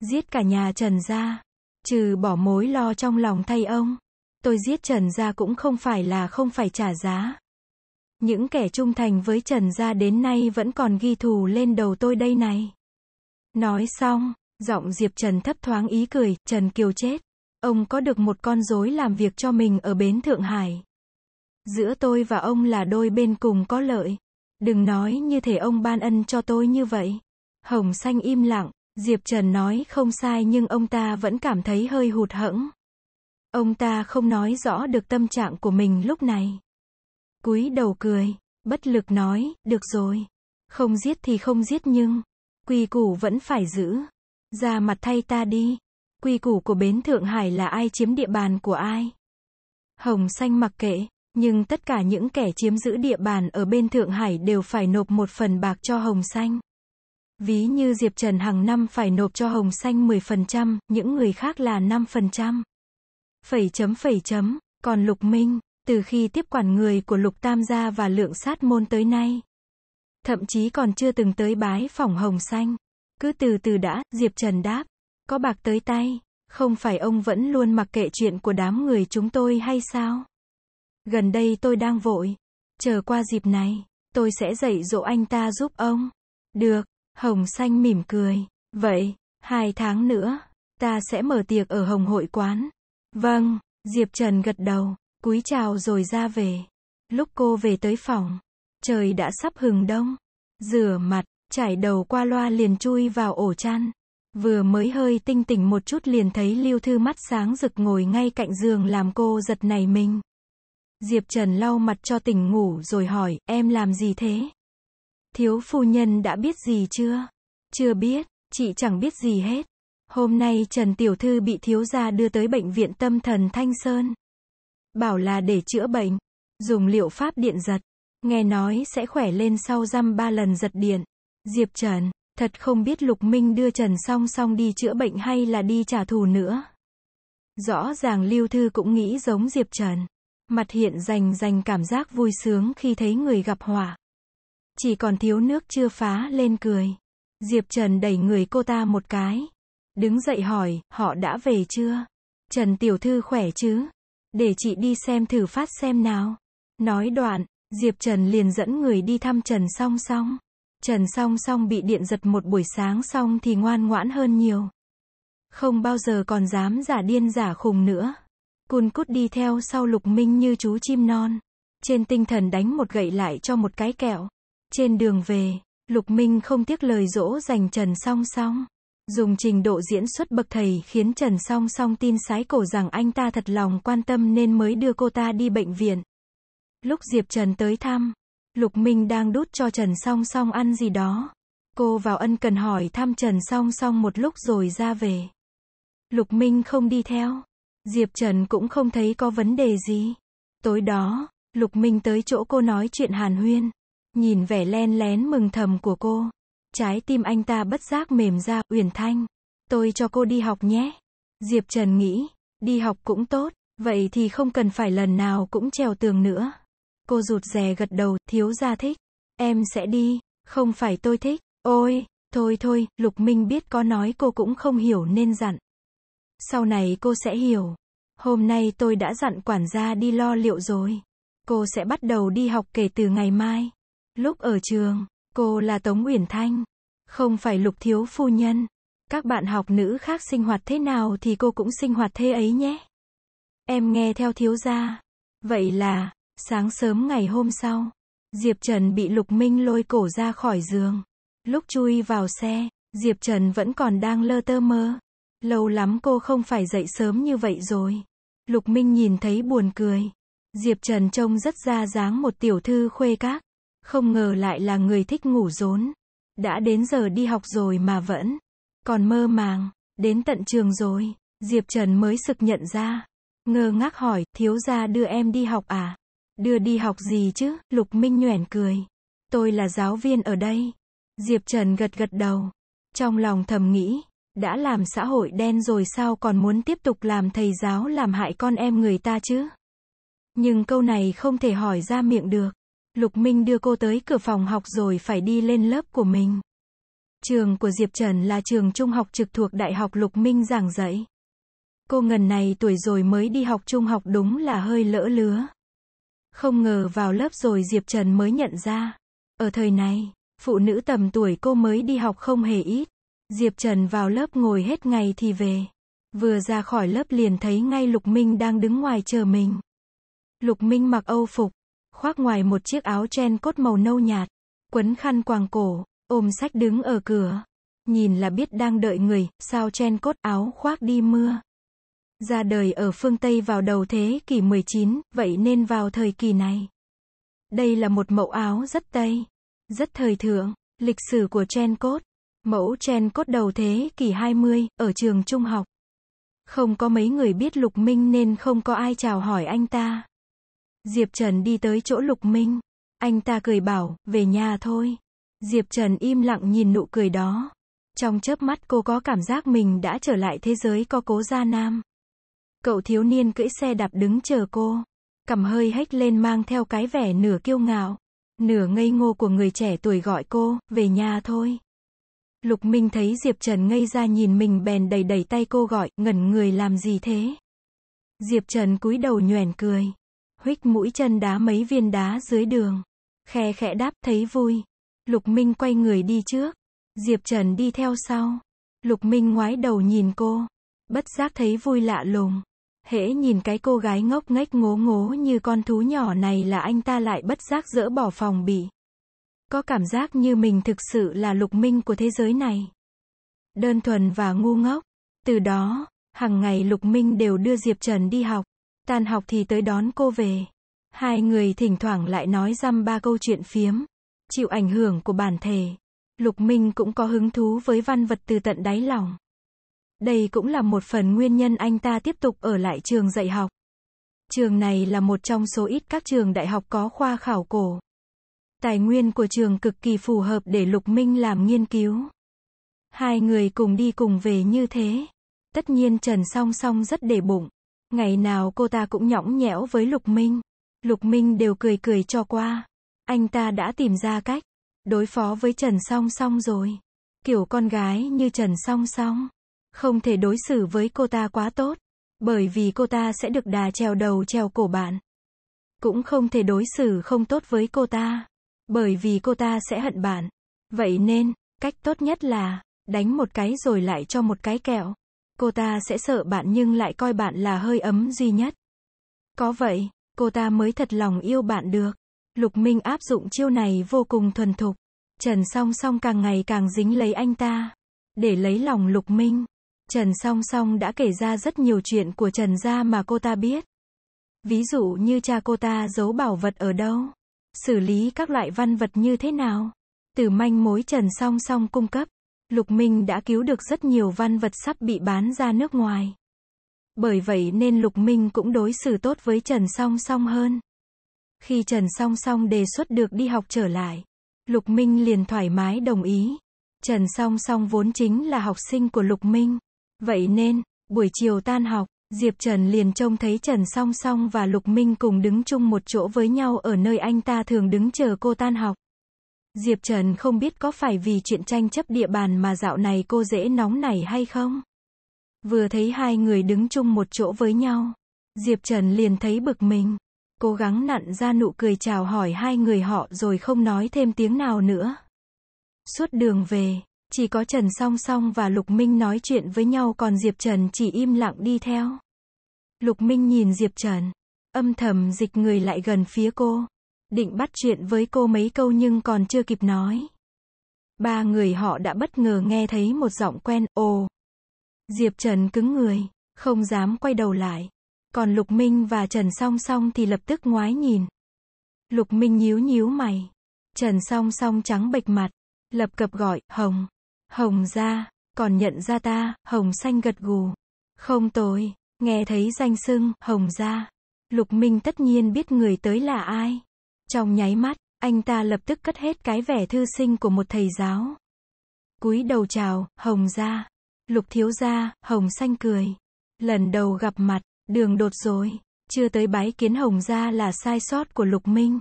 Giết cả nhà Trần ra. Trừ bỏ mối lo trong lòng thay ông. Tôi giết Trần ra cũng không phải là không phải trả giá. Những kẻ trung thành với Trần gia đến nay vẫn còn ghi thù lên đầu tôi đây này. Nói xong, giọng Diệp Trần thấp thoáng ý cười, Trần Kiều chết. Ông có được một con rối làm việc cho mình ở bến Thượng Hải. Giữa tôi và ông là đôi bên cùng có lợi. Đừng nói như thể ông ban ân cho tôi như vậy. Hồng xanh im lặng, Diệp Trần nói không sai nhưng ông ta vẫn cảm thấy hơi hụt hẫng. Ông ta không nói rõ được tâm trạng của mình lúc này. Cúi đầu cười, bất lực nói, được rồi. Không giết thì không giết nhưng, quy củ vẫn phải giữ. Ra mặt thay ta đi. Quy củ của bến Thượng Hải là ai chiếm địa bàn của ai? Hồng xanh mặc kệ, nhưng tất cả những kẻ chiếm giữ địa bàn ở bên Thượng Hải đều phải nộp một phần bạc cho Hồng Xanh. Ví như Diệp Trần hàng năm phải nộp cho Hồng Xanh 10%, những người khác là 5%. Phẩy chấm phẩy chấm, còn Lục Minh, từ khi tiếp quản người của Lục Tam gia và lượng sát môn tới nay, thậm chí còn chưa từng tới bái phỏng Hồng Xanh. Cứ từ từ đã, Diệp Trần đáp, có bạc tới tay, không phải ông vẫn luôn mặc kệ chuyện của đám người chúng tôi hay sao? Gần đây tôi đang vội. Chờ qua dịp này, tôi sẽ dạy dỗ anh ta giúp ông. Được, Hồng Xanh mỉm cười. Vậy, hai tháng nữa, ta sẽ mở tiệc ở Hồng Hội Quán. Vâng, Diệp Trần gật đầu, cúi chào rồi ra về. Lúc cô về tới phòng, trời đã sắp hừng đông. Rửa mặt, chải đầu qua loa liền chui vào ổ chăn. Vừa mới hơi tinh tỉnh một chút liền thấy Lưu Thư mắt sáng rực ngồi ngay cạnh giường làm cô giật nảy mình. Diệp Trần lau mặt cho tỉnh ngủ rồi hỏi, em làm gì thế? Thiếu phu nhân đã biết gì chưa? Chưa biết, chị chẳng biết gì hết. Hôm nay Trần Tiểu Thư bị thiếu gia đưa tới bệnh viện tâm thần Thanh Sơn. Bảo là để chữa bệnh, dùng liệu pháp điện giật. Nghe nói sẽ khỏe lên sau răm ba lần giật điện. Diệp Trần, thật không biết Lục Minh đưa Trần song song đi chữa bệnh hay là đi trả thù nữa. Rõ ràng Lưu Thư cũng nghĩ giống Diệp Trần. Mặt hiện rành rành cảm giác vui sướng khi thấy người gặp hỏa. Chỉ còn thiếu nước chưa phá lên cười. Diệp Trần đẩy người cô ta một cái. Đứng dậy hỏi, họ đã về chưa? Trần tiểu thư khỏe chứ? Để chị đi xem thử phát xem nào. Nói đoạn, Diệp Trần liền dẫn người đi thăm Trần song song. Trần song song bị điện giật một buổi sáng xong thì ngoan ngoãn hơn nhiều. Không bao giờ còn dám giả điên giả khùng nữa. Cun cút đi theo sau lục minh như chú chim non. Trên tinh thần đánh một gậy lại cho một cái kẹo. Trên đường về, lục minh không tiếc lời dỗ dành Trần song song. Dùng trình độ diễn xuất bậc thầy khiến Trần song song tin sái cổ rằng anh ta thật lòng quan tâm nên mới đưa cô ta đi bệnh viện. Lúc Diệp Trần tới thăm, Lục Minh đang đút cho Trần song song ăn gì đó. Cô vào ân cần hỏi thăm Trần song song một lúc rồi ra về. Lục Minh không đi theo. Diệp Trần cũng không thấy có vấn đề gì. Tối đó, Lục Minh tới chỗ cô nói chuyện hàn huyên. Nhìn vẻ len lén mừng thầm của cô. Trái tim anh ta bất giác mềm ra, Uyển Thanh. Tôi cho cô đi học nhé. Diệp Trần nghĩ, đi học cũng tốt, vậy thì không cần phải lần nào cũng trèo tường nữa. Cô rụt rè gật đầu, thiếu gia thích. Em sẽ đi, không phải tôi thích. Ôi, thôi thôi, Lục Minh biết có nói cô cũng không hiểu nên dặn. Sau này cô sẽ hiểu. Hôm nay tôi đã dặn quản gia đi lo liệu rồi. Cô sẽ bắt đầu đi học kể từ ngày mai. Lúc ở trường, cô là Tống Uyển Thanh, không phải Lục Thiếu Phu Nhân. Các bạn học nữ khác sinh hoạt thế nào thì cô cũng sinh hoạt thế ấy nhé. Em nghe theo thiếu gia. Vậy là, sáng sớm ngày hôm sau, Diệp Trần bị Lục Minh lôi cổ ra khỏi giường. Lúc chui vào xe, Diệp Trần vẫn còn đang lơ tơ mơ. Lâu lắm cô không phải dậy sớm như vậy rồi. Lục Minh nhìn thấy buồn cười. Diệp Trần trông rất ra dáng một tiểu thư khuê các. Không ngờ lại là người thích ngủ rốn. Đã đến giờ đi học rồi mà vẫn. Còn mơ màng. Đến tận trường rồi. Diệp Trần mới sực nhận ra. Ngơ ngác hỏi, thiếu gia đưa em đi học à? Đưa đi học gì chứ? Lục Minh nhoẻn cười. Tôi là giáo viên ở đây. Diệp Trần gật gật đầu. Trong lòng thầm nghĩ, đã làm xã hội đen rồi sao còn muốn tiếp tục làm thầy giáo làm hại con em người ta chứ? Nhưng câu này không thể hỏi ra miệng được. Lục Minh đưa cô tới cửa phòng học rồi phải đi lên lớp của mình. Trường của Diệp Trần là trường trung học trực thuộc Đại học Lục Minh giảng dạy. Cô ngần này tuổi rồi mới đi học trung học đúng là hơi lỡ lứa. Không ngờ vào lớp rồi Diệp Trần mới nhận ra. Ở thời này, phụ nữ tầm tuổi cô mới đi học không hề ít. Diệp Trần vào lớp ngồi hết ngày thì về. Vừa ra khỏi lớp liền thấy ngay Lục Minh đang đứng ngoài chờ mình. Lục Minh mặc âu phục, khoác ngoài một chiếc áo chen cốt màu nâu nhạt, quấn khăn quàng cổ, ôm sách đứng ở cửa. Nhìn là biết đang đợi người, sao chen cốt áo khoác đi mưa. Ra đời ở phương Tây vào đầu thế kỷ 19, vậy nên vào thời kỳ này. Đây là một mẫu áo rất Tây, rất thời thượng, lịch sử của chen cốt Mẫu chen cốt đầu thế kỷ 20, ở trường trung học. Không có mấy người biết Lục Minh nên không có ai chào hỏi anh ta. Diệp Trần đi tới chỗ Lục Minh. Anh ta cười bảo, về nhà thôi. Diệp Trần im lặng nhìn nụ cười đó. Trong chớp mắt cô có cảm giác mình đã trở lại thế giới có cố gia nam. Cậu thiếu niên cưỡi xe đạp đứng chờ cô. Cầm hơi hếch lên mang theo cái vẻ nửa kiêu ngạo. Nửa ngây ngô của người trẻ tuổi gọi cô, về nhà thôi. Lục Minh thấy Diệp Trần ngây ra nhìn mình bèn đầy đầy tay cô gọi, ngẩn người làm gì thế? Diệp Trần cúi đầu nhoẻn cười. Huých mũi chân đá mấy viên đá dưới đường. Khe khẽ đáp thấy vui. Lục Minh quay người đi trước. Diệp Trần đi theo sau. Lục Minh ngoái đầu nhìn cô. Bất giác thấy vui lạ lùng. Hễ nhìn cái cô gái ngốc nghếch ngố ngố như con thú nhỏ này là anh ta lại bất giác dỡ bỏ phòng bị. Có cảm giác như mình thực sự là lục minh của thế giới này. Đơn thuần và ngu ngốc. Từ đó, hàng ngày lục minh đều đưa Diệp Trần đi học. Tan học thì tới đón cô về. Hai người thỉnh thoảng lại nói răm ba câu chuyện phiếm. Chịu ảnh hưởng của bản thể. Lục Minh cũng có hứng thú với văn vật từ tận đáy lòng. Đây cũng là một phần nguyên nhân anh ta tiếp tục ở lại trường dạy học. Trường này là một trong số ít các trường đại học có khoa khảo cổ. Tài nguyên của trường cực kỳ phù hợp để Lục Minh làm nghiên cứu. Hai người cùng đi cùng về như thế. Tất nhiên Trần song song rất để bụng. Ngày nào cô ta cũng nhõng nhẽo với Lục Minh. Lục Minh đều cười cười cho qua. Anh ta đã tìm ra cách đối phó với Trần Song Song rồi. Kiểu con gái như Trần Song Song, không thể đối xử với cô ta quá tốt, bởi vì cô ta sẽ được đà treo đầu treo cổ bạn. Cũng không thể đối xử không tốt với cô ta. Bởi vì cô ta sẽ hận bạn. Vậy nên, cách tốt nhất là, đánh một cái rồi lại cho một cái kẹo. Cô ta sẽ sợ bạn nhưng lại coi bạn là hơi ấm duy nhất. Có vậy, cô ta mới thật lòng yêu bạn được. Lục Minh áp dụng chiêu này vô cùng thuần thục. Trần song song càng ngày càng dính lấy anh ta. Để lấy lòng Lục Minh, Trần song song đã kể ra rất nhiều chuyện của Trần gia mà cô ta biết. Ví dụ như cha cô ta giấu bảo vật ở đâu. Xử lý các loại văn vật như thế nào? Từ manh mối Trần song song cung cấp, Lục Minh đã cứu được rất nhiều văn vật sắp bị bán ra nước ngoài. Bởi vậy nên Lục Minh cũng đối xử tốt với Trần song song hơn. Khi Trần song song đề xuất được đi học trở lại, Lục Minh liền thoải mái đồng ý. Trần song song vốn chính là học sinh của Lục Minh. Vậy nên, buổi chiều tan học, Diệp Trần liền trông thấy Trần song song và Lục Minh cùng đứng chung một chỗ với nhau ở nơi anh ta thường đứng chờ cô tan học. Diệp Trần không biết có phải vì chuyện tranh chấp địa bàn mà dạo này cô dễ nóng nảy hay không? Vừa thấy hai người đứng chung một chỗ với nhau, Diệp Trần liền thấy bực mình, cố gắng nặn ra nụ cười chào hỏi hai người họ rồi không nói thêm tiếng nào nữa. Suốt đường về, chỉ có Trần Song Song và Lục Minh nói chuyện với nhau còn Diệp Trần chỉ im lặng đi theo. Lục Minh nhìn Diệp Trần, âm thầm dịch người lại gần phía cô, định bắt chuyện với cô mấy câu nhưng còn chưa kịp nói. Ba người họ đã bất ngờ nghe thấy một giọng quen, ồ. Diệp Trần cứng người, không dám quay đầu lại. Còn Lục Minh và Trần Song Song thì lập tức ngoái nhìn. Lục Minh nhíu nhíu mày. Trần Song Song trắng bệch mặt, lập cập gọi, Hồng. Hồng ra, còn nhận ra ta, hồng xanh gật gù. Không tồi, nghe thấy danh sưng, hồng ra. Lục Minh tất nhiên biết người tới là ai. Trong nháy mắt, anh ta lập tức cất hết cái vẻ thư sinh của một thầy giáo. Cúi đầu chào, hồng ra. Lục thiếu ra, hồng xanh cười. Lần đầu gặp mặt, đường đột rồi. Chưa tới bái kiến hồng ra là sai sót của Lục Minh.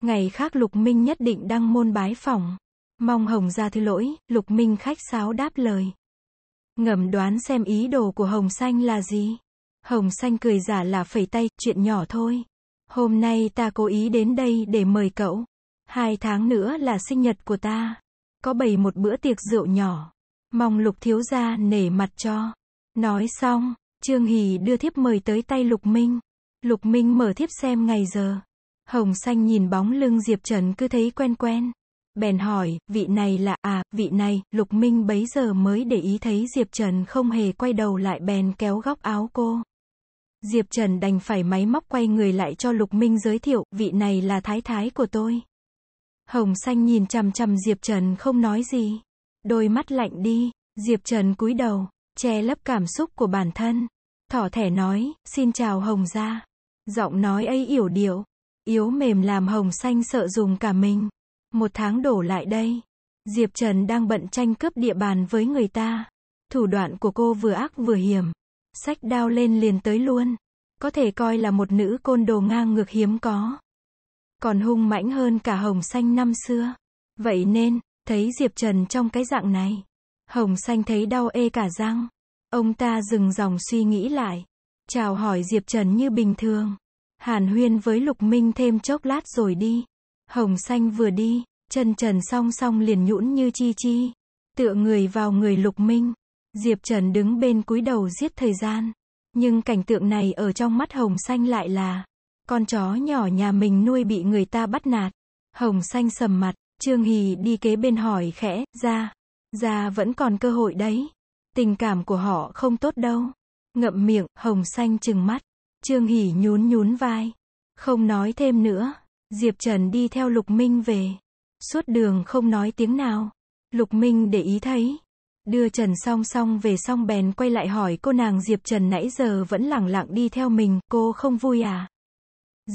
Ngày khác Lục Minh nhất định đăng môn bái phỏng. Mong Hồng ra thứ lỗi, Lục Minh khách sáo đáp lời. Ngầm đoán xem ý đồ của Hồng Xanh là gì. Hồng Xanh cười giả là phẩy tay, chuyện nhỏ thôi. Hôm nay ta cố ý đến đây để mời cậu. Hai tháng nữa là sinh nhật của ta. Có bày một bữa tiệc rượu nhỏ. Mong Lục thiếu gia nể mặt cho. Nói xong, Trương hì đưa thiếp mời tới tay Lục Minh. Lục Minh mở thiếp xem ngày giờ. Hồng Xanh nhìn bóng lưng Diệp Trần cứ thấy quen quen. Bèn hỏi, vị này là, à, vị này, Lục Minh bấy giờ mới để ý thấy Diệp Trần không hề quay đầu lại bèn kéo góc áo cô. Diệp Trần đành phải máy móc quay người lại cho Lục Minh giới thiệu, vị này là thái thái của tôi. Hồng xanh nhìn chằm chằm Diệp Trần không nói gì. Đôi mắt lạnh đi, Diệp Trần cúi đầu, che lấp cảm xúc của bản thân. Thỏ thẻ nói, xin chào Hồng gia. Giọng nói ấy yểu điệu, yếu mềm làm Hồng xanh sợ dùng cả mình. Một tháng đổ lại đây, Diệp Trần đang bận tranh cướp địa bàn với người ta. Thủ đoạn của cô vừa ác vừa hiểm. Sách đao lên liền tới luôn. Có thể coi là một nữ côn đồ ngang ngược hiếm có. Còn hung mãnh hơn cả hồng xanh năm xưa. Vậy nên, thấy Diệp Trần trong cái dạng này. Hồng xanh thấy đau ê cả răng. Ông ta dừng dòng suy nghĩ lại. Chào hỏi Diệp Trần như bình thường. Hàn huyên với Lục Minh thêm chốc lát rồi đi. Hồng xanh vừa đi, chân trần song song liền nhũn như chi chi. Tựa người vào người lục minh. Diệp Trần đứng bên cúi đầu giết thời gian. Nhưng cảnh tượng này ở trong mắt hồng xanh lại là con chó nhỏ nhà mình nuôi bị người ta bắt nạt. Hồng xanh sầm mặt, Trương Hì đi kế bên hỏi khẽ, ra, ra vẫn còn cơ hội đấy. Tình cảm của họ không tốt đâu. Ngậm miệng, hồng xanh trừng mắt. Trương Hỉ nhún nhún vai. Không nói thêm nữa. Diệp Trần đi theo Lục Minh về. Suốt đường không nói tiếng nào. Lục Minh để ý thấy. Đưa Trần song song về xong bèn quay lại hỏi cô nàng Diệp Trần nãy giờ vẫn lẳng lặng đi theo mình, cô không vui à?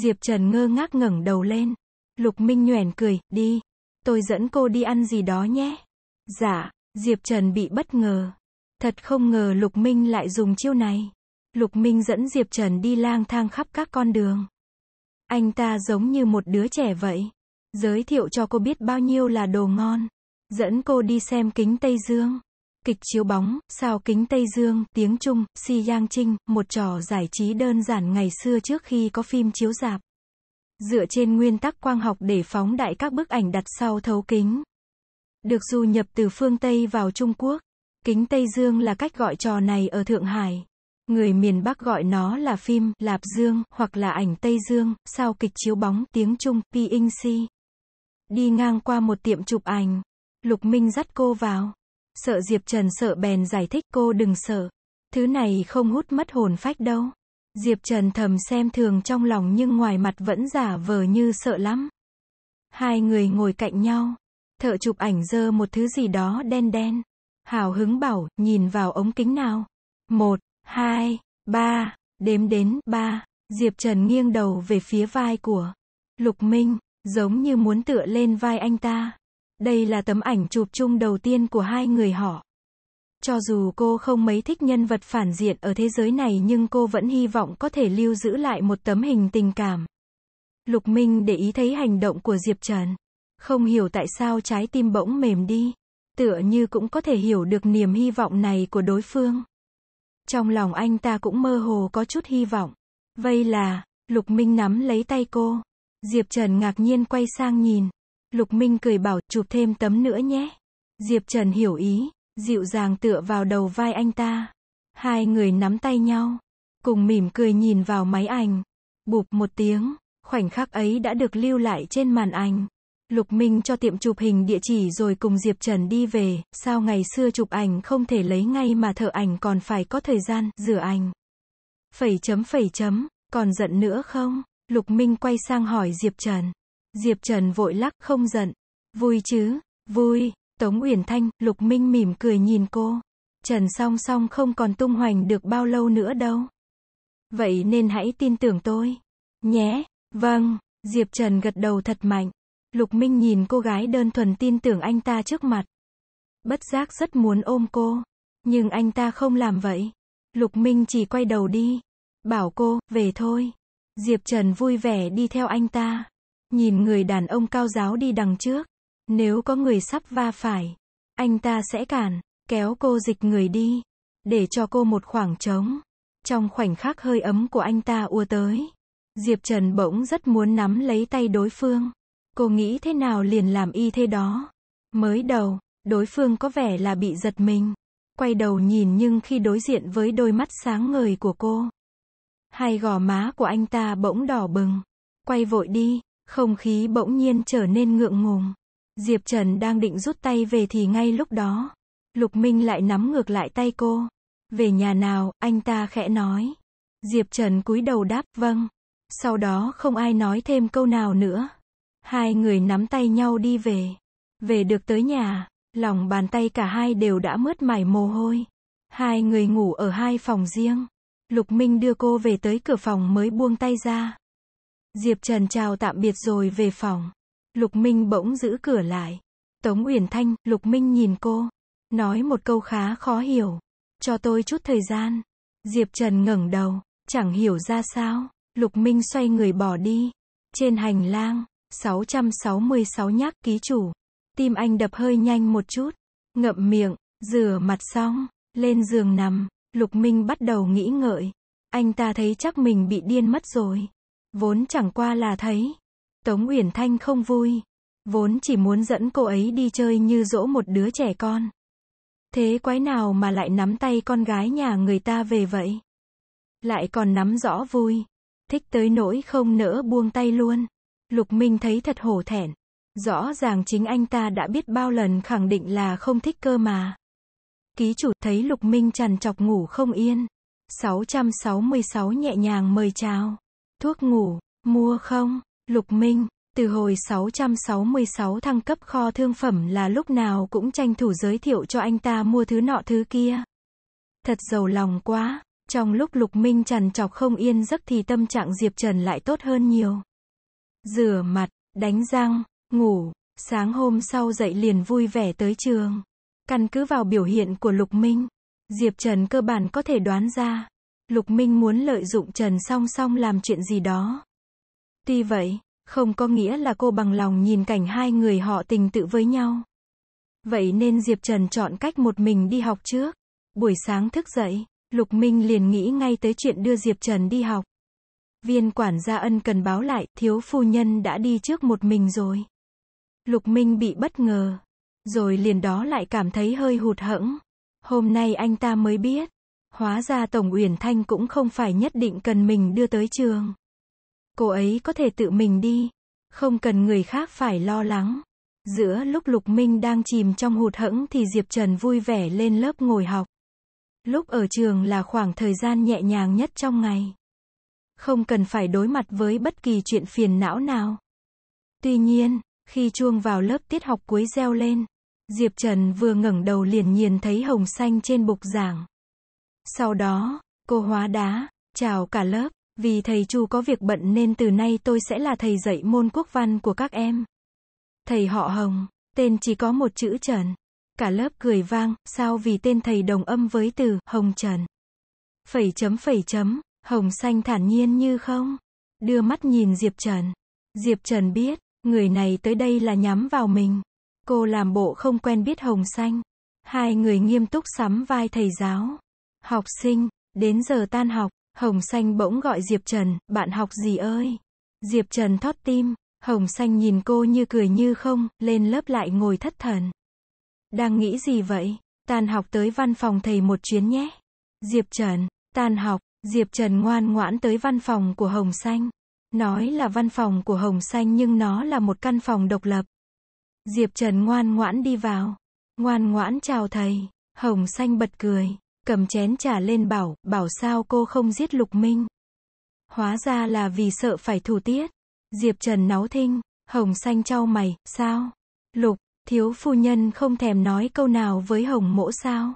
Diệp Trần ngơ ngác ngẩng đầu lên. Lục Minh nhoẻn cười, đi. Tôi dẫn cô đi ăn gì đó nhé. Dạ, Diệp Trần bị bất ngờ. Thật không ngờ Lục Minh lại dùng chiêu này. Lục Minh dẫn Diệp Trần đi lang thang khắp các con đường. Anh ta giống như một đứa trẻ vậy. Giới thiệu cho cô biết bao nhiêu là đồ ngon. Dẫn cô đi xem kính Tây Dương. Kịch chiếu bóng, sao kính Tây Dương, tiếng Trung, Si Giang Trinh, một trò giải trí đơn giản ngày xưa trước khi có phim chiếu dạp. Dựa trên nguyên tắc quang học để phóng đại các bức ảnh đặt sau thấu kính. Được du nhập từ phương Tây vào Trung Quốc. Kính Tây Dương là cách gọi trò này ở Thượng Hải. Người miền Bắc gọi nó là phim, lạp dương, hoặc là ảnh Tây Dương, sao kịch chiếu bóng, tiếng Trung, PNC. Đi ngang qua một tiệm chụp ảnh. Lục Minh dắt cô vào. Sợ Diệp Trần sợ bèn giải thích cô đừng sợ. Thứ này không hút mất hồn phách đâu. Diệp Trần thầm xem thường trong lòng nhưng ngoài mặt vẫn giả vờ như sợ lắm. Hai người ngồi cạnh nhau. Thợ chụp ảnh dơ một thứ gì đó đen đen. Hào hứng bảo, nhìn vào ống kính nào. Một, hai ba đếm đến ba Diệp Trần nghiêng đầu về phía vai của Lục Minh, giống như muốn tựa lên vai anh ta. Đây là tấm ảnh chụp chung đầu tiên của hai người họ. Cho dù cô không mấy thích nhân vật phản diện ở thế giới này nhưng cô vẫn hy vọng có thể lưu giữ lại một tấm hình tình cảm. Lục Minh để ý thấy hành động của Diệp Trần. Không hiểu tại sao trái tim bỗng mềm đi. Tựa như cũng có thể hiểu được niềm hy vọng này của đối phương. Trong lòng anh ta cũng mơ hồ có chút hy vọng. Vây là, Lục Minh nắm lấy tay cô. Diệp Trần ngạc nhiên quay sang nhìn. Lục Minh cười bảo, chụp thêm tấm nữa nhé. Diệp Trần hiểu ý, dịu dàng tựa vào đầu vai anh ta. Hai người nắm tay nhau, cùng mỉm cười nhìn vào máy ảnh. Bụp một tiếng, khoảnh khắc ấy đã được lưu lại trên màn ảnh. Lục Minh cho tiệm chụp hình địa chỉ rồi cùng Diệp Trần đi về, sao ngày xưa chụp ảnh không thể lấy ngay mà thợ ảnh còn phải có thời gian, rửa ảnh. Phẩy chấm phẩy chấm, còn giận nữa không? Lục Minh quay sang hỏi Diệp Trần. Diệp Trần vội lắc, không giận. Vui chứ, vui, Tống Uyển Thanh, Lục Minh mỉm cười nhìn cô. Trần song song không còn tung hoành được bao lâu nữa đâu. Vậy nên hãy tin tưởng tôi. Nhé, vâng, Diệp Trần gật đầu thật mạnh. Lục Minh nhìn cô gái đơn thuần tin tưởng anh ta trước mặt. Bất giác rất muốn ôm cô. Nhưng anh ta không làm vậy. Lục Minh chỉ quay đầu đi. Bảo cô, về thôi. Diệp Trần vui vẻ đi theo anh ta. Nhìn người đàn ông cao giáo đi đằng trước. Nếu có người sắp va phải, anh ta sẽ cản, kéo cô dịch người đi. Để cho cô một khoảng trống. Trong khoảnh khắc hơi ấm của anh ta ua tới. Diệp Trần bỗng rất muốn nắm lấy tay đối phương. Cô nghĩ thế nào liền làm y thế đó. Mới đầu, đối phương có vẻ là bị giật mình. Quay đầu nhìn nhưng khi đối diện với đôi mắt sáng ngời của cô. Hai gò má của anh ta bỗng đỏ bừng. Quay vội đi, không khí bỗng nhiên trở nên ngượng ngùng. Diệp Trần đang định rút tay về thì ngay lúc đó, Lục Minh lại nắm ngược lại tay cô. Về nhà nào, anh ta khẽ nói. Diệp Trần cúi đầu đáp vâng. Sau đó không ai nói thêm câu nào nữa. Hai người nắm tay nhau đi về. Về được tới nhà, lòng bàn tay cả hai đều đã mướt mải mồ hôi. Hai người ngủ ở hai phòng riêng. Lục Minh đưa cô về tới cửa phòng mới buông tay ra. Diệp Trần chào tạm biệt rồi về phòng. Lục Minh bỗng giữ cửa lại. Tống Uyển Thanh, Lục Minh nhìn cô. Nói một câu khá khó hiểu. Cho tôi chút thời gian. Diệp Trần ngẩng đầu, chẳng hiểu ra sao. Lục Minh xoay người bỏ đi. Trên hành lang, 666 nhắc ký chủ. Tim anh đập hơi nhanh một chút. Ngậm miệng, rửa mặt xong, lên giường nằm, Lục Minh bắt đầu nghĩ ngợi. Anh ta thấy chắc mình bị điên mất rồi. Vốn chẳng qua là thấy. Tống Uyển Thanh không vui. Vốn chỉ muốn dẫn cô ấy đi chơi như dỗ một đứa trẻ con. Thế quái nào mà lại nắm tay con gái nhà người ta về vậy? Lại còn nắm rõ vui. Thích tới nỗi không nỡ buông tay luôn. Lục Minh thấy thật hổ thẹn. Rõ ràng chính anh ta đã biết bao lần khẳng định là không thích cơ mà. Ký chủ thấy Lục Minh trằn chọc ngủ không yên. 666 nhẹ nhàng mời chào. Thuốc ngủ, mua không? Lục Minh, từ hồi 666 thăng cấp kho thương phẩm là lúc nào cũng tranh thủ giới thiệu cho anh ta mua thứ nọ thứ kia. Thật giàu lòng quá, trong lúc Lục Minh trằn trọc không yên giấc thì tâm trạng Diệp Trần lại tốt hơn nhiều rửa mặt, đánh răng, ngủ, sáng hôm sau dậy liền vui vẻ tới trường. Căn cứ vào biểu hiện của Lục Minh, Diệp Trần cơ bản có thể đoán ra, Lục Minh muốn lợi dụng Trần song song làm chuyện gì đó. Tuy vậy, không có nghĩa là cô bằng lòng nhìn cảnh hai người họ tình tự với nhau. Vậy nên Diệp Trần chọn cách một mình đi học trước. Buổi sáng thức dậy, Lục Minh liền nghĩ ngay tới chuyện đưa Diệp Trần đi học. Viên quản gia ân cần báo lại, thiếu phu nhân đã đi trước một mình rồi. Lục Minh bị bất ngờ, rồi liền đó lại cảm thấy hơi hụt hẫng. Hôm nay anh ta mới biết, hóa ra Tổng Uyển Thanh cũng không phải nhất định cần mình đưa tới trường. Cô ấy có thể tự mình đi, không cần người khác phải lo lắng. Giữa lúc Lục Minh đang chìm trong hụt hẫng thì Diệp Trần vui vẻ lên lớp ngồi học. Lúc ở trường là khoảng thời gian nhẹ nhàng nhất trong ngày không cần phải đối mặt với bất kỳ chuyện phiền não nào. Tuy nhiên, khi chuông vào lớp tiết học cuối reo lên, Diệp Trần vừa ngẩng đầu liền nhìn thấy hồng xanh trên bục giảng. Sau đó, cô hóa đá, chào cả lớp, vì thầy Chu có việc bận nên từ nay tôi sẽ là thầy dạy môn quốc văn của các em. Thầy họ Hồng, tên chỉ có một chữ Trần. Cả lớp cười vang, sao vì tên thầy đồng âm với từ Hồng Trần. Phẩy chấm phẩy chấm, Hồng xanh thản nhiên như không. Đưa mắt nhìn Diệp Trần. Diệp Trần biết, người này tới đây là nhắm vào mình. Cô làm bộ không quen biết Hồng xanh. Hai người nghiêm túc sắm vai thầy giáo. Học sinh, đến giờ tan học, Hồng xanh bỗng gọi Diệp Trần, bạn học gì ơi. Diệp Trần thót tim, Hồng xanh nhìn cô như cười như không, lên lớp lại ngồi thất thần. Đang nghĩ gì vậy? Tan học tới văn phòng thầy một chuyến nhé. Diệp Trần, tan học, Diệp Trần ngoan ngoãn tới văn phòng của Hồng Xanh. Nói là văn phòng của Hồng Xanh nhưng nó là một căn phòng độc lập. Diệp Trần ngoan ngoãn đi vào. Ngoan ngoãn chào thầy. Hồng Xanh bật cười. Cầm chén trà lên bảo, bảo sao cô không giết Lục Minh. Hóa ra là vì sợ phải thủ tiết. Diệp Trần náu thinh. Hồng Xanh trao mày, sao? Lục, thiếu phu nhân không thèm nói câu nào với Hồng mỗ sao?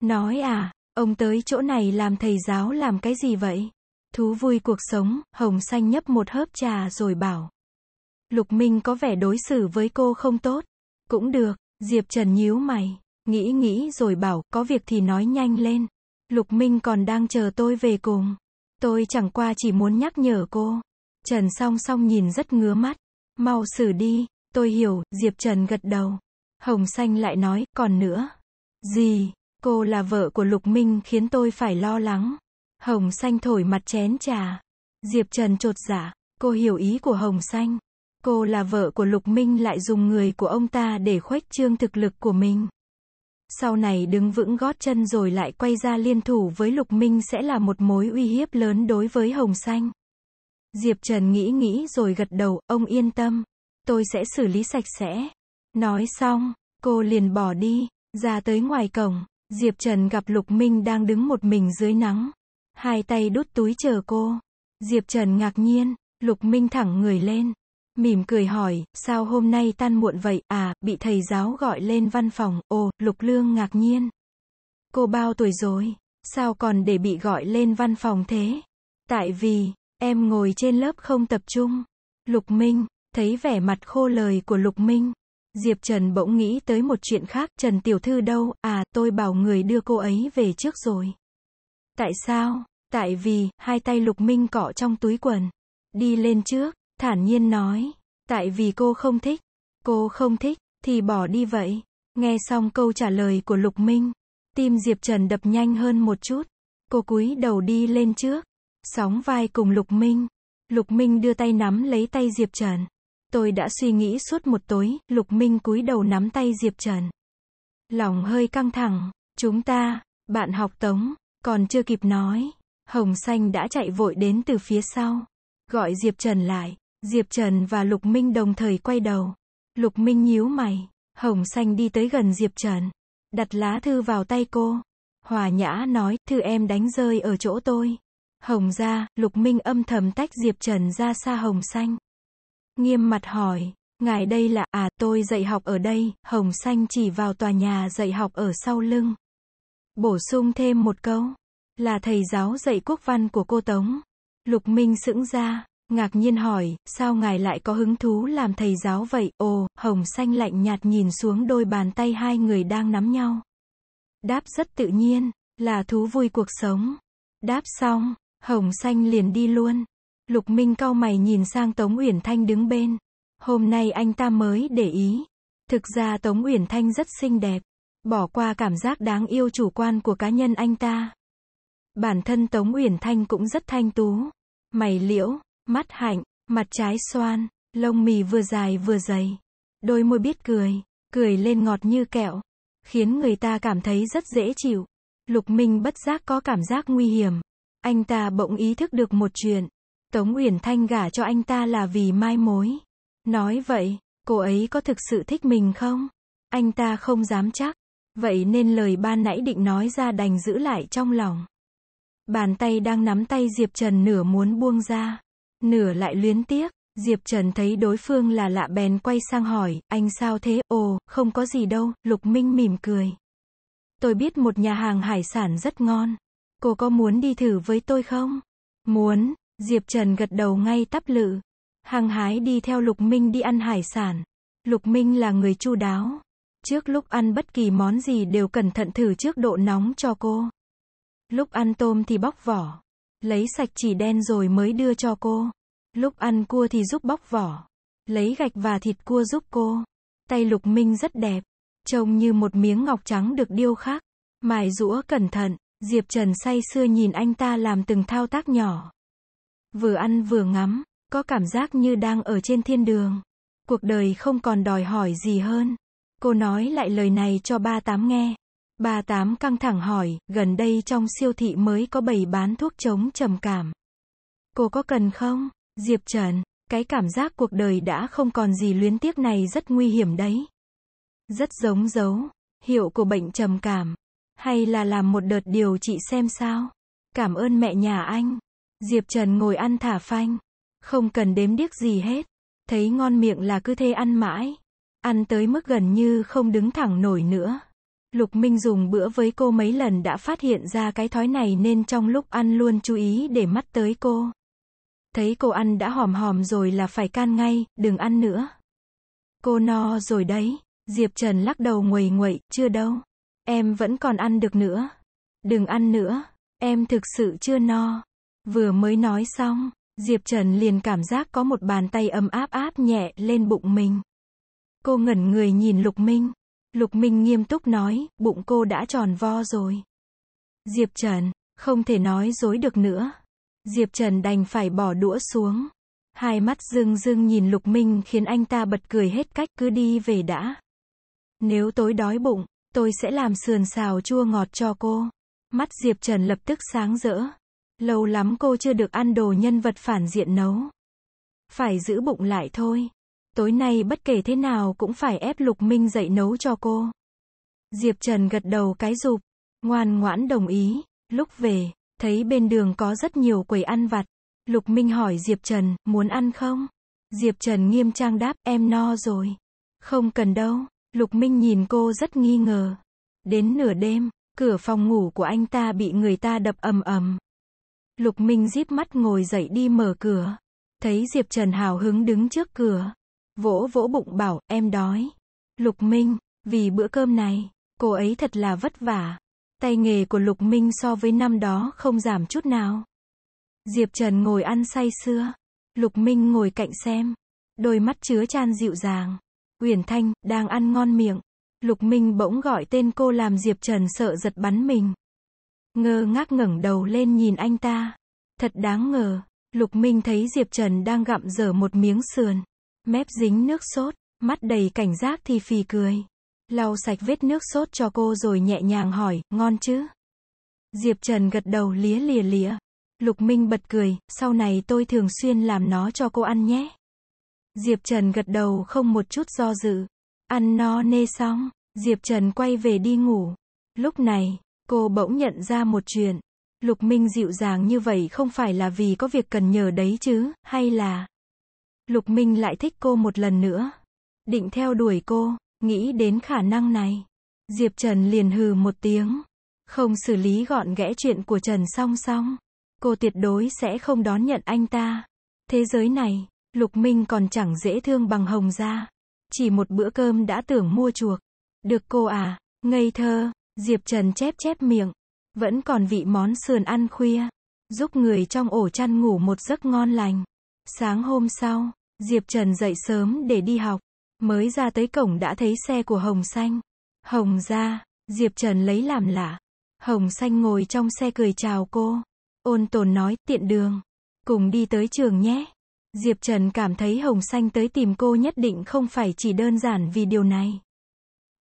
Nói à, Ông tới chỗ này làm thầy giáo làm cái gì vậy? Thú vui cuộc sống, Hồng Xanh nhấp một hớp trà rồi bảo. Lục Minh có vẻ đối xử với cô không tốt. Cũng được, Diệp Trần nhíu mày, nghĩ nghĩ rồi bảo, có việc thì nói nhanh lên. Lục Minh còn đang chờ tôi về cùng. Tôi chẳng qua chỉ muốn nhắc nhở cô. Trần song song nhìn rất ngứa mắt. Mau xử đi, tôi hiểu, Diệp Trần gật đầu. Hồng Xanh lại nói, còn nữa. Gì? Cô là vợ của Lục Minh khiến tôi phải lo lắng. Hồng xanh thổi mặt chén trà. Diệp Trần trột giả. Dạ. Cô hiểu ý của Hồng xanh. Cô là vợ của Lục Minh lại dùng người của ông ta để khuếch trương thực lực của mình. Sau này đứng vững gót chân rồi lại quay ra liên thủ với Lục Minh sẽ là một mối uy hiếp lớn đối với Hồng Xanh. Diệp Trần nghĩ nghĩ rồi gật đầu, ông yên tâm. Tôi sẽ xử lý sạch sẽ. Nói xong, cô liền bỏ đi, ra tới ngoài cổng. Diệp Trần gặp Lục Minh đang đứng một mình dưới nắng. Hai tay đút túi chờ cô. Diệp Trần ngạc nhiên, Lục Minh thẳng người lên. Mỉm cười hỏi, sao hôm nay tan muộn vậy, à, bị thầy giáo gọi lên văn phòng, ồ, Lục Lương ngạc nhiên. Cô bao tuổi rồi, sao còn để bị gọi lên văn phòng thế? Tại vì, em ngồi trên lớp không tập trung. Lục Minh, thấy vẻ mặt khô lời của Lục Minh, Diệp Trần bỗng nghĩ tới một chuyện khác, Trần Tiểu Thư đâu, à, tôi bảo người đưa cô ấy về trước rồi. Tại sao? Tại vì, hai tay Lục Minh cọ trong túi quần. Đi lên trước, thản nhiên nói. Tại vì cô không thích. Cô không thích, thì bỏ đi vậy. Nghe xong câu trả lời của Lục Minh, tim Diệp Trần đập nhanh hơn một chút. Cô cúi đầu đi lên trước, sóng vai cùng Lục Minh. Lục Minh đưa tay nắm lấy tay Diệp Trần. Tôi đã suy nghĩ suốt một tối, Lục Minh cúi đầu nắm tay Diệp Trần. Lòng hơi căng thẳng, chúng ta, bạn học Tống, còn chưa kịp nói. Hồng Xanh đã chạy vội đến từ phía sau, gọi Diệp Trần lại. Diệp Trần và Lục Minh đồng thời quay đầu. Lục Minh nhíu mày, Hồng Xanh đi tới gần Diệp Trần, đặt lá thư vào tay cô. Hòa Nhã nói, thư em đánh rơi ở chỗ tôi. Hồng ra, Lục Minh âm thầm tách Diệp Trần ra xa Hồng Xanh. Nghiêm mặt hỏi, ngài đây là, à tôi dạy học ở đây, hồng xanh chỉ vào tòa nhà dạy học ở sau lưng. Bổ sung thêm một câu, là thầy giáo dạy quốc văn của cô Tống. Lục Minh sững ra, ngạc nhiên hỏi, sao ngài lại có hứng thú làm thầy giáo vậy? Ồ, hồng xanh lạnh nhạt nhìn xuống đôi bàn tay hai người đang nắm nhau. Đáp rất tự nhiên, là thú vui cuộc sống. Đáp xong, hồng xanh liền đi luôn. Lục Minh cau mày nhìn sang Tống Uyển Thanh đứng bên. Hôm nay anh ta mới để ý. Thực ra Tống Uyển Thanh rất xinh đẹp. Bỏ qua cảm giác đáng yêu chủ quan của cá nhân anh ta. Bản thân Tống Uyển Thanh cũng rất thanh tú. Mày liễu, mắt hạnh, mặt trái xoan, lông mì vừa dài vừa dày. Đôi môi biết cười, cười lên ngọt như kẹo. Khiến người ta cảm thấy rất dễ chịu. Lục Minh bất giác có cảm giác nguy hiểm. Anh ta bỗng ý thức được một chuyện. Tống Uyển Thanh gả cho anh ta là vì mai mối. Nói vậy, cô ấy có thực sự thích mình không? Anh ta không dám chắc. Vậy nên lời ban nãy định nói ra đành giữ lại trong lòng. Bàn tay đang nắm tay Diệp Trần nửa muốn buông ra, nửa lại luyến tiếc. Diệp Trần thấy đối phương là lạ bèn quay sang hỏi, anh sao thế? Ồ, không có gì đâu, Lục Minh mỉm cười. Tôi biết một nhà hàng hải sản rất ngon. Cô có muốn đi thử với tôi không? Muốn, Diệp Trần gật đầu ngay tắp lự. Hăng hái đi theo Lục Minh đi ăn hải sản. Lục Minh là người chu đáo. Trước lúc ăn bất kỳ món gì đều cẩn thận thử trước độ nóng cho cô. Lúc ăn tôm thì bóc vỏ. Lấy sạch chỉ đen rồi mới đưa cho cô. Lúc ăn cua thì giúp bóc vỏ. Lấy gạch và thịt cua giúp cô. Tay Lục Minh rất đẹp. Trông như một miếng ngọc trắng được điêu khắc. Mài rũa cẩn thận. Diệp Trần say sưa nhìn anh ta làm từng thao tác nhỏ. Vừa ăn vừa ngắm, có cảm giác như đang ở trên thiên đường. Cuộc đời không còn đòi hỏi gì hơn. Cô nói lại lời này cho ba tám nghe. Ba tám căng thẳng hỏi, gần đây trong siêu thị mới có bày bán thuốc chống trầm cảm. Cô có cần không? Diệp Trần, cái cảm giác cuộc đời đã không còn gì luyến tiếc này rất nguy hiểm đấy. Rất giống dấu, hiệu của bệnh trầm cảm. Hay là làm một đợt điều trị xem sao? Cảm ơn mẹ nhà anh. Diệp Trần ngồi ăn thả phanh. Không cần đếm điếc gì hết. Thấy ngon miệng là cứ thế ăn mãi. Ăn tới mức gần như không đứng thẳng nổi nữa. Lục Minh dùng bữa với cô mấy lần đã phát hiện ra cái thói này nên trong lúc ăn luôn chú ý để mắt tới cô. Thấy cô ăn đã hòm hòm rồi là phải can ngay, đừng ăn nữa. Cô no rồi đấy. Diệp Trần lắc đầu nguầy nguậy, chưa đâu. Em vẫn còn ăn được nữa. Đừng ăn nữa. Em thực sự chưa no. Vừa mới nói xong, Diệp Trần liền cảm giác có một bàn tay ấm áp áp nhẹ lên bụng mình. Cô ngẩn người nhìn Lục Minh. Lục Minh nghiêm túc nói, bụng cô đã tròn vo rồi. Diệp Trần, không thể nói dối được nữa. Diệp Trần đành phải bỏ đũa xuống. Hai mắt dưng dưng nhìn Lục Minh khiến anh ta bật cười hết cách cứ đi về đã. Nếu tối đói bụng, tôi sẽ làm sườn xào chua ngọt cho cô. Mắt Diệp Trần lập tức sáng rỡ. Lâu lắm cô chưa được ăn đồ nhân vật phản diện nấu. Phải giữ bụng lại thôi. Tối nay bất kể thế nào cũng phải ép Lục Minh dậy nấu cho cô. Diệp Trần gật đầu cái rụp ngoan ngoãn đồng ý. Lúc về, thấy bên đường có rất nhiều quầy ăn vặt. Lục Minh hỏi Diệp Trần, muốn ăn không? Diệp Trần nghiêm trang đáp, em no rồi. Không cần đâu. Lục Minh nhìn cô rất nghi ngờ. Đến nửa đêm, cửa phòng ngủ của anh ta bị người ta đập ầm ầm. Lục Minh díp mắt ngồi dậy đi mở cửa. Thấy Diệp Trần hào hứng đứng trước cửa. Vỗ vỗ bụng bảo, em đói. Lục Minh, vì bữa cơm này, cô ấy thật là vất vả. Tay nghề của Lục Minh so với năm đó không giảm chút nào. Diệp Trần ngồi ăn say sưa. Lục Minh ngồi cạnh xem. Đôi mắt chứa chan dịu dàng. Uyển Thanh, đang ăn ngon miệng. Lục Minh bỗng gọi tên cô làm Diệp Trần sợ giật bắn mình ngơ ngác ngẩng đầu lên nhìn anh ta. Thật đáng ngờ, Lục Minh thấy Diệp Trần đang gặm dở một miếng sườn, mép dính nước sốt, mắt đầy cảnh giác thì phì cười. Lau sạch vết nước sốt cho cô rồi nhẹ nhàng hỏi, ngon chứ? Diệp Trần gật đầu lía lìa lìa. Lục Minh bật cười, sau này tôi thường xuyên làm nó cho cô ăn nhé. Diệp Trần gật đầu không một chút do dự. Ăn no nê xong, Diệp Trần quay về đi ngủ. Lúc này, Cô bỗng nhận ra một chuyện. Lục Minh dịu dàng như vậy không phải là vì có việc cần nhờ đấy chứ, hay là... Lục Minh lại thích cô một lần nữa. Định theo đuổi cô, nghĩ đến khả năng này. Diệp Trần liền hừ một tiếng. Không xử lý gọn gẽ chuyện của Trần song song. Cô tuyệt đối sẽ không đón nhận anh ta. Thế giới này, Lục Minh còn chẳng dễ thương bằng Hồng Gia. Chỉ một bữa cơm đã tưởng mua chuộc. Được cô à, ngây thơ, Diệp Trần chép chép miệng. Vẫn còn vị món sườn ăn khuya. Giúp người trong ổ chăn ngủ một giấc ngon lành. Sáng hôm sau, Diệp Trần dậy sớm để đi học. Mới ra tới cổng đã thấy xe của Hồng Xanh. Hồng ra, Diệp Trần lấy làm lạ. Hồng Xanh ngồi trong xe cười chào cô. Ôn tồn nói, tiện đường. Cùng đi tới trường nhé. Diệp Trần cảm thấy Hồng Xanh tới tìm cô nhất định không phải chỉ đơn giản vì điều này.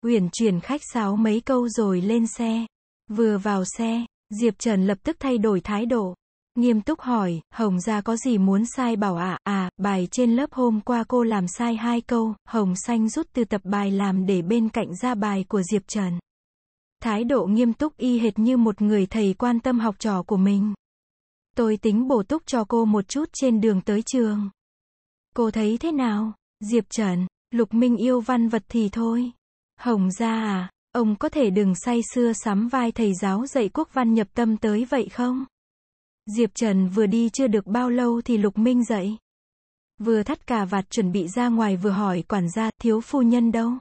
Uyển chuyển khách sáo mấy câu rồi lên xe. Vừa vào xe, Diệp Trần lập tức thay đổi thái độ. Nghiêm túc hỏi, Hồng gia có gì muốn sai bảo ạ? À? à, bài trên lớp hôm qua cô làm sai hai câu, Hồng xanh rút từ tập bài làm để bên cạnh ra bài của Diệp Trần. Thái độ nghiêm túc y hệt như một người thầy quan tâm học trò của mình. Tôi tính bổ túc cho cô một chút trên đường tới trường. Cô thấy thế nào? Diệp Trần, Lục Minh yêu văn vật thì thôi. Hồng ra à, ông có thể đừng say xưa sắm vai thầy giáo dạy quốc văn nhập tâm tới vậy không? Diệp Trần vừa đi chưa được bao lâu thì Lục Minh dậy. Vừa thắt cà vạt chuẩn bị ra ngoài vừa hỏi quản gia, thiếu phu nhân đâu?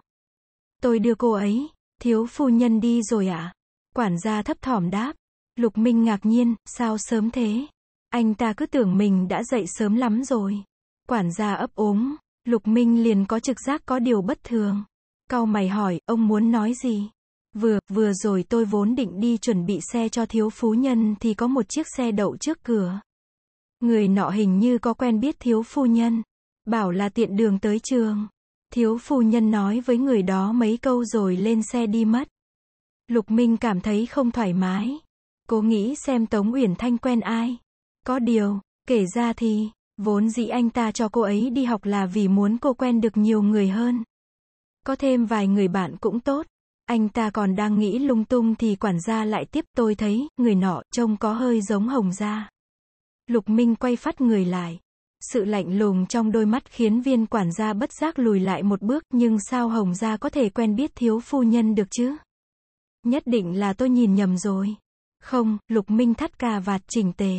Tôi đưa cô ấy, thiếu phu nhân đi rồi ạ. À? Quản gia thấp thỏm đáp. Lục Minh ngạc nhiên, sao sớm thế? Anh ta cứ tưởng mình đã dậy sớm lắm rồi. Quản gia ấp ốm, Lục Minh liền có trực giác có điều bất thường. Cau mày hỏi, ông muốn nói gì? Vừa, vừa rồi tôi vốn định đi chuẩn bị xe cho thiếu phú nhân thì có một chiếc xe đậu trước cửa. Người nọ hình như có quen biết thiếu phu nhân. Bảo là tiện đường tới trường. Thiếu phu nhân nói với người đó mấy câu rồi lên xe đi mất. Lục Minh cảm thấy không thoải mái. Cố nghĩ xem Tống Uyển Thanh quen ai. Có điều, kể ra thì, vốn dĩ anh ta cho cô ấy đi học là vì muốn cô quen được nhiều người hơn. Có thêm vài người bạn cũng tốt. Anh ta còn đang nghĩ lung tung thì quản gia lại tiếp tôi thấy, người nọ, trông có hơi giống hồng gia. Lục Minh quay phát người lại. Sự lạnh lùng trong đôi mắt khiến viên quản gia bất giác lùi lại một bước, nhưng sao hồng gia có thể quen biết thiếu phu nhân được chứ? Nhất định là tôi nhìn nhầm rồi. Không, Lục Minh thắt cà vạt chỉnh tề.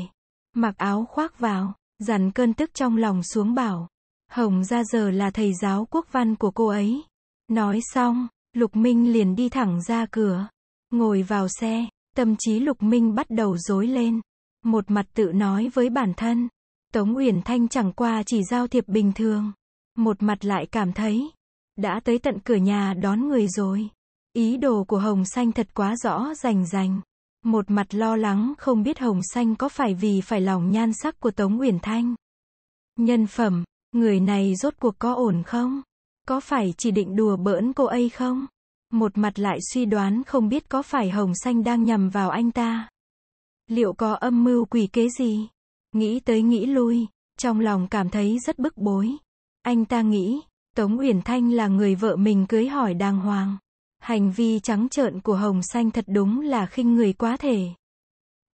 Mặc áo khoác vào, dằn cơn tức trong lòng xuống bảo. Hồng gia giờ là thầy giáo quốc văn của cô ấy. Nói xong, Lục Minh liền đi thẳng ra cửa, ngồi vào xe, tâm trí Lục Minh bắt đầu rối lên. Một mặt tự nói với bản thân, Tống Uyển Thanh chẳng qua chỉ giao thiệp bình thường. Một mặt lại cảm thấy, đã tới tận cửa nhà đón người rồi. Ý đồ của Hồng Xanh thật quá rõ rành rành. Một mặt lo lắng không biết Hồng Xanh có phải vì phải lòng nhan sắc của Tống Uyển Thanh. Nhân phẩm, người này rốt cuộc có ổn không? Có phải chỉ định đùa bỡn cô ấy không? Một mặt lại suy đoán không biết có phải Hồng Xanh đang nhầm vào anh ta. Liệu có âm mưu quỷ kế gì? Nghĩ tới nghĩ lui, trong lòng cảm thấy rất bức bối. Anh ta nghĩ, Tống Uyển Thanh là người vợ mình cưới hỏi đàng hoàng. Hành vi trắng trợn của Hồng Xanh thật đúng là khinh người quá thể.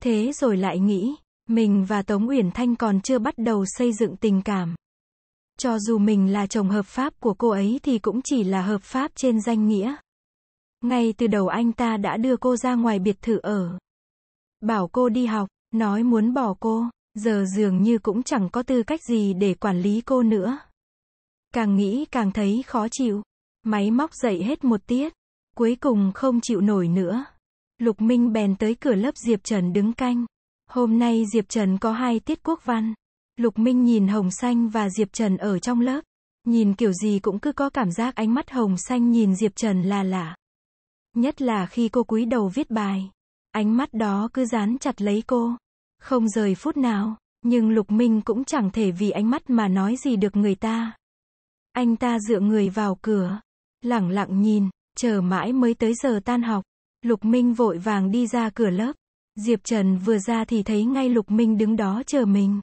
Thế rồi lại nghĩ, mình và Tống Uyển Thanh còn chưa bắt đầu xây dựng tình cảm. Cho dù mình là chồng hợp pháp của cô ấy thì cũng chỉ là hợp pháp trên danh nghĩa. Ngay từ đầu anh ta đã đưa cô ra ngoài biệt thự ở. Bảo cô đi học, nói muốn bỏ cô, giờ dường như cũng chẳng có tư cách gì để quản lý cô nữa. Càng nghĩ càng thấy khó chịu. Máy móc dậy hết một tiết, cuối cùng không chịu nổi nữa. Lục Minh bèn tới cửa lớp Diệp Trần đứng canh. Hôm nay Diệp Trần có hai tiết quốc văn. Lục Minh nhìn Hồng Xanh và Diệp Trần ở trong lớp. Nhìn kiểu gì cũng cứ có cảm giác ánh mắt Hồng Xanh nhìn Diệp Trần là lạ. Nhất là khi cô cúi đầu viết bài. Ánh mắt đó cứ dán chặt lấy cô. Không rời phút nào. Nhưng Lục Minh cũng chẳng thể vì ánh mắt mà nói gì được người ta. Anh ta dựa người vào cửa. lẳng lặng nhìn, chờ mãi mới tới giờ tan học. Lục Minh vội vàng đi ra cửa lớp. Diệp Trần vừa ra thì thấy ngay Lục Minh đứng đó chờ mình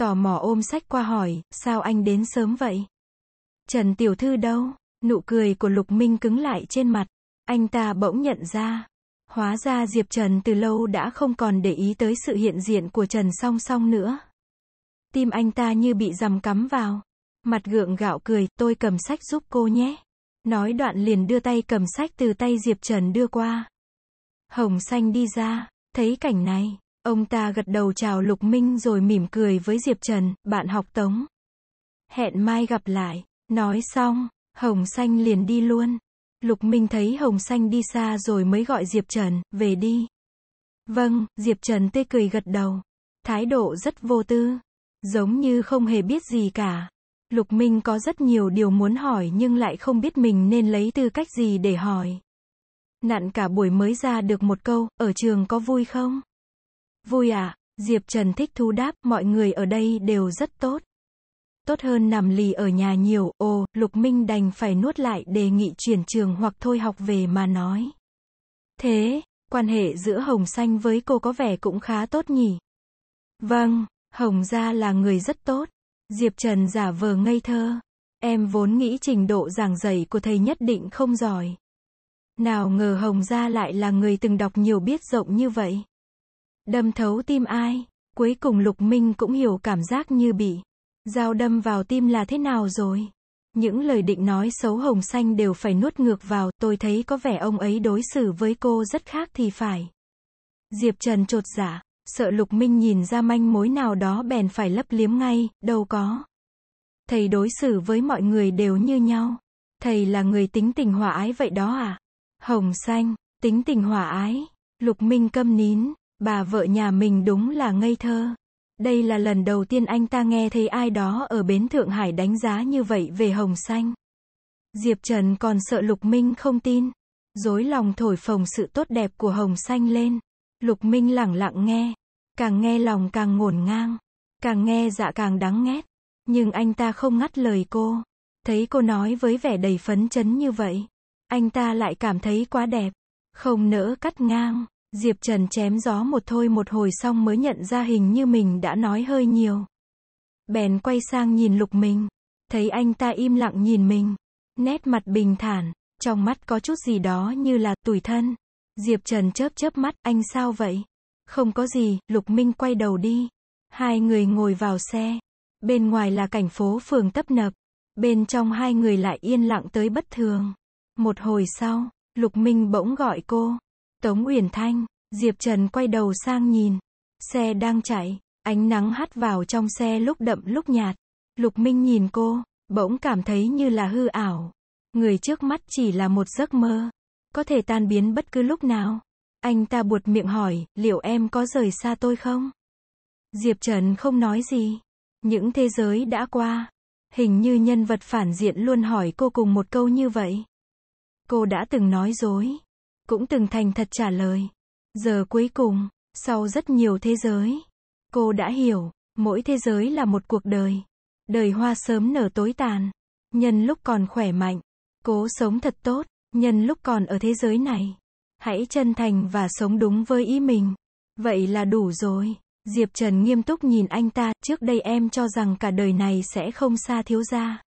tò mò ôm sách qua hỏi, sao anh đến sớm vậy? Trần Tiểu Thư đâu? Nụ cười của Lục Minh cứng lại trên mặt. Anh ta bỗng nhận ra. Hóa ra Diệp Trần từ lâu đã không còn để ý tới sự hiện diện của Trần song song nữa. Tim anh ta như bị dằm cắm vào. Mặt gượng gạo cười, tôi cầm sách giúp cô nhé. Nói đoạn liền đưa tay cầm sách từ tay Diệp Trần đưa qua. Hồng xanh đi ra, thấy cảnh này, Ông ta gật đầu chào Lục Minh rồi mỉm cười với Diệp Trần, bạn học tống. Hẹn mai gặp lại. Nói xong, Hồng Xanh liền đi luôn. Lục Minh thấy Hồng Xanh đi xa rồi mới gọi Diệp Trần, về đi. Vâng, Diệp Trần tê cười gật đầu. Thái độ rất vô tư. Giống như không hề biết gì cả. Lục Minh có rất nhiều điều muốn hỏi nhưng lại không biết mình nên lấy tư cách gì để hỏi. Nặn cả buổi mới ra được một câu, ở trường có vui không? Vui à? Diệp Trần thích thú đáp, mọi người ở đây đều rất tốt. Tốt hơn nằm lì ở nhà nhiều, ồ, Lục Minh đành phải nuốt lại đề nghị chuyển trường hoặc thôi học về mà nói. Thế, quan hệ giữa Hồng Xanh với cô có vẻ cũng khá tốt nhỉ? Vâng, Hồng Gia là người rất tốt. Diệp Trần giả vờ ngây thơ. Em vốn nghĩ trình độ giảng dạy của thầy nhất định không giỏi. Nào ngờ Hồng Gia lại là người từng đọc nhiều biết rộng như vậy. Đâm thấu tim ai? Cuối cùng Lục Minh cũng hiểu cảm giác như bị dao đâm vào tim là thế nào rồi. Những lời định nói xấu hồng xanh đều phải nuốt ngược vào, tôi thấy có vẻ ông ấy đối xử với cô rất khác thì phải. Diệp Trần trột giả, dạ. sợ Lục Minh nhìn ra manh mối nào đó bèn phải lấp liếm ngay, đâu có. Thầy đối xử với mọi người đều như nhau. Thầy là người tính tình hòa ái vậy đó à? Hồng xanh, tính tình hòa ái. Lục Minh câm nín, Bà vợ nhà mình đúng là ngây thơ. Đây là lần đầu tiên anh ta nghe thấy ai đó ở bến Thượng Hải đánh giá như vậy về Hồng Xanh. Diệp Trần còn sợ Lục Minh không tin. Dối lòng thổi phồng sự tốt đẹp của Hồng Xanh lên. Lục Minh lặng lặng nghe. Càng nghe lòng càng ngổn ngang. Càng nghe dạ càng đáng ghét. Nhưng anh ta không ngắt lời cô. Thấy cô nói với vẻ đầy phấn chấn như vậy. Anh ta lại cảm thấy quá đẹp. Không nỡ cắt ngang. Diệp Trần chém gió một thôi một hồi xong mới nhận ra hình như mình đã nói hơi nhiều. Bèn quay sang nhìn lục mình. Thấy anh ta im lặng nhìn mình. Nét mặt bình thản, trong mắt có chút gì đó như là tủi thân. Diệp Trần chớp chớp mắt, anh sao vậy? Không có gì, Lục Minh quay đầu đi. Hai người ngồi vào xe. Bên ngoài là cảnh phố phường tấp nập. Bên trong hai người lại yên lặng tới bất thường. Một hồi sau, Lục Minh bỗng gọi cô. Tống Uyển Thanh, Diệp Trần quay đầu sang nhìn. Xe đang chạy, ánh nắng hắt vào trong xe lúc đậm lúc nhạt. Lục Minh nhìn cô, bỗng cảm thấy như là hư ảo. Người trước mắt chỉ là một giấc mơ, có thể tan biến bất cứ lúc nào. Anh ta buột miệng hỏi, liệu em có rời xa tôi không? Diệp Trần không nói gì. Những thế giới đã qua. Hình như nhân vật phản diện luôn hỏi cô cùng một câu như vậy. Cô đã từng nói dối cũng từng thành thật trả lời. Giờ cuối cùng, sau rất nhiều thế giới, cô đã hiểu, mỗi thế giới là một cuộc đời. Đời hoa sớm nở tối tàn, nhân lúc còn khỏe mạnh, cố sống thật tốt, nhân lúc còn ở thế giới này. Hãy chân thành và sống đúng với ý mình. Vậy là đủ rồi. Diệp Trần nghiêm túc nhìn anh ta, trước đây em cho rằng cả đời này sẽ không xa thiếu gia.